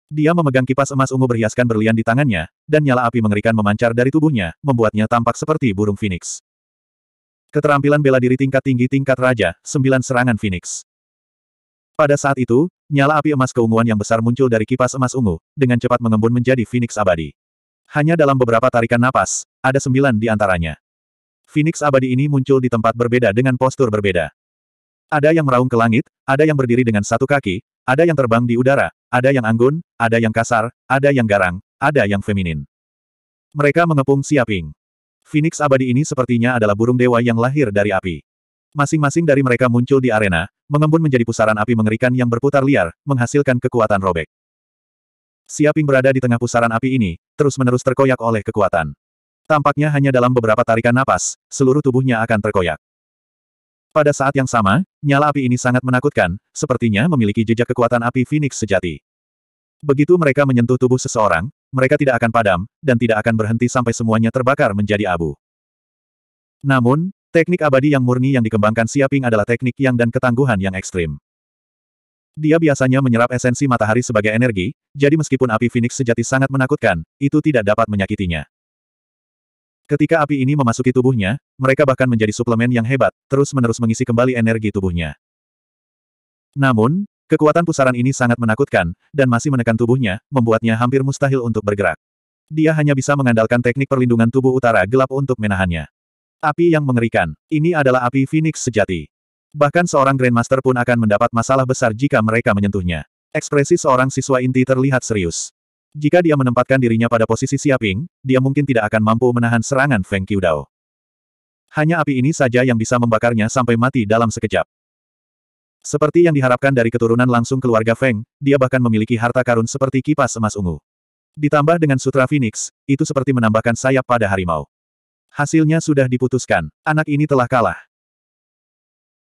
Dia memegang kipas emas ungu berhiaskan berlian di tangannya, dan nyala api mengerikan memancar dari tubuhnya, membuatnya tampak seperti burung phoenix. Keterampilan bela diri tingkat tinggi tingkat raja, sembilan serangan phoenix. Pada saat itu, nyala api emas keunguan yang besar muncul dari kipas emas ungu, dengan cepat mengembun menjadi Phoenix abadi. Hanya dalam beberapa tarikan napas, ada sembilan di antaranya. Phoenix abadi ini muncul di tempat berbeda dengan postur berbeda. Ada yang meraung ke langit, ada yang berdiri dengan satu kaki, ada yang terbang di udara, ada yang anggun, ada yang kasar, ada yang garang, ada yang feminin. Mereka mengepung Siaping. Phoenix abadi ini sepertinya adalah burung dewa yang lahir dari api. Masing-masing dari mereka muncul di arena, mengembun menjadi pusaran api mengerikan yang berputar liar, menghasilkan kekuatan robek. Siaping berada di tengah pusaran api ini, terus-menerus terkoyak oleh kekuatan. Tampaknya hanya dalam beberapa tarikan napas, seluruh tubuhnya akan terkoyak. Pada saat yang sama, nyala api ini sangat menakutkan, sepertinya memiliki jejak kekuatan api Phoenix sejati. Begitu mereka menyentuh tubuh seseorang, mereka tidak akan padam, dan tidak akan berhenti sampai semuanya terbakar menjadi abu. Namun, Teknik abadi yang murni yang dikembangkan Siaping adalah teknik yang dan ketangguhan yang ekstrim. Dia biasanya menyerap esensi matahari sebagai energi, jadi meskipun api Phoenix sejati sangat menakutkan, itu tidak dapat menyakitinya. Ketika api ini memasuki tubuhnya, mereka bahkan menjadi suplemen yang hebat, terus-menerus mengisi kembali energi tubuhnya. Namun, kekuatan pusaran ini sangat menakutkan, dan masih menekan tubuhnya, membuatnya hampir mustahil untuk bergerak. Dia hanya bisa mengandalkan teknik perlindungan tubuh utara gelap untuk menahannya. Api yang mengerikan. Ini adalah api Phoenix sejati. Bahkan seorang Grandmaster pun akan mendapat masalah besar jika mereka menyentuhnya. Ekspresi seorang siswa inti terlihat serius. Jika dia menempatkan dirinya pada posisi siaping, dia mungkin tidak akan mampu menahan serangan Feng Qiudao. Hanya api ini saja yang bisa membakarnya sampai mati dalam sekejap. Seperti yang diharapkan dari keturunan langsung keluarga Feng, dia bahkan memiliki harta karun seperti kipas emas ungu. Ditambah dengan sutra Phoenix, itu seperti menambahkan sayap pada harimau. Hasilnya sudah diputuskan, anak ini telah kalah.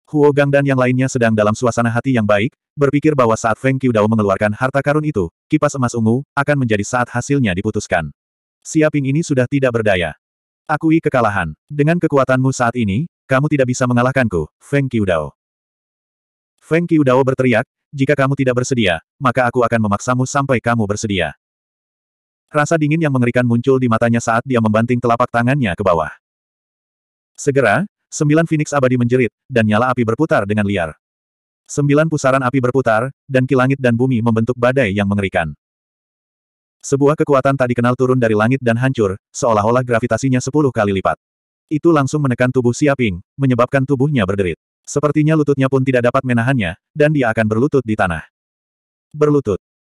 Huo Gang dan yang lainnya sedang dalam suasana hati yang baik, berpikir bahwa saat Feng Qiudao mengeluarkan harta karun itu, kipas emas ungu, akan menjadi saat hasilnya diputuskan. Siaping ini sudah tidak berdaya. Akui kekalahan. Dengan kekuatanmu saat ini, kamu tidak bisa mengalahkanku, Feng Qiudao. Feng Qiudao berteriak, jika kamu tidak bersedia, maka aku akan memaksamu sampai kamu bersedia. Rasa dingin yang mengerikan muncul di matanya saat dia membanting telapak tangannya ke bawah. Segera, sembilan Phoenix abadi menjerit, dan nyala api berputar dengan liar. Sembilan pusaran api berputar, dan kilangit dan bumi membentuk badai yang mengerikan. Sebuah kekuatan tak dikenal turun dari langit dan hancur, seolah-olah gravitasinya sepuluh kali lipat. Itu langsung menekan tubuh Siaping, menyebabkan tubuhnya berderit. Sepertinya lututnya pun tidak dapat menahannya, dan dia akan berlutut di tanah. Berlutut.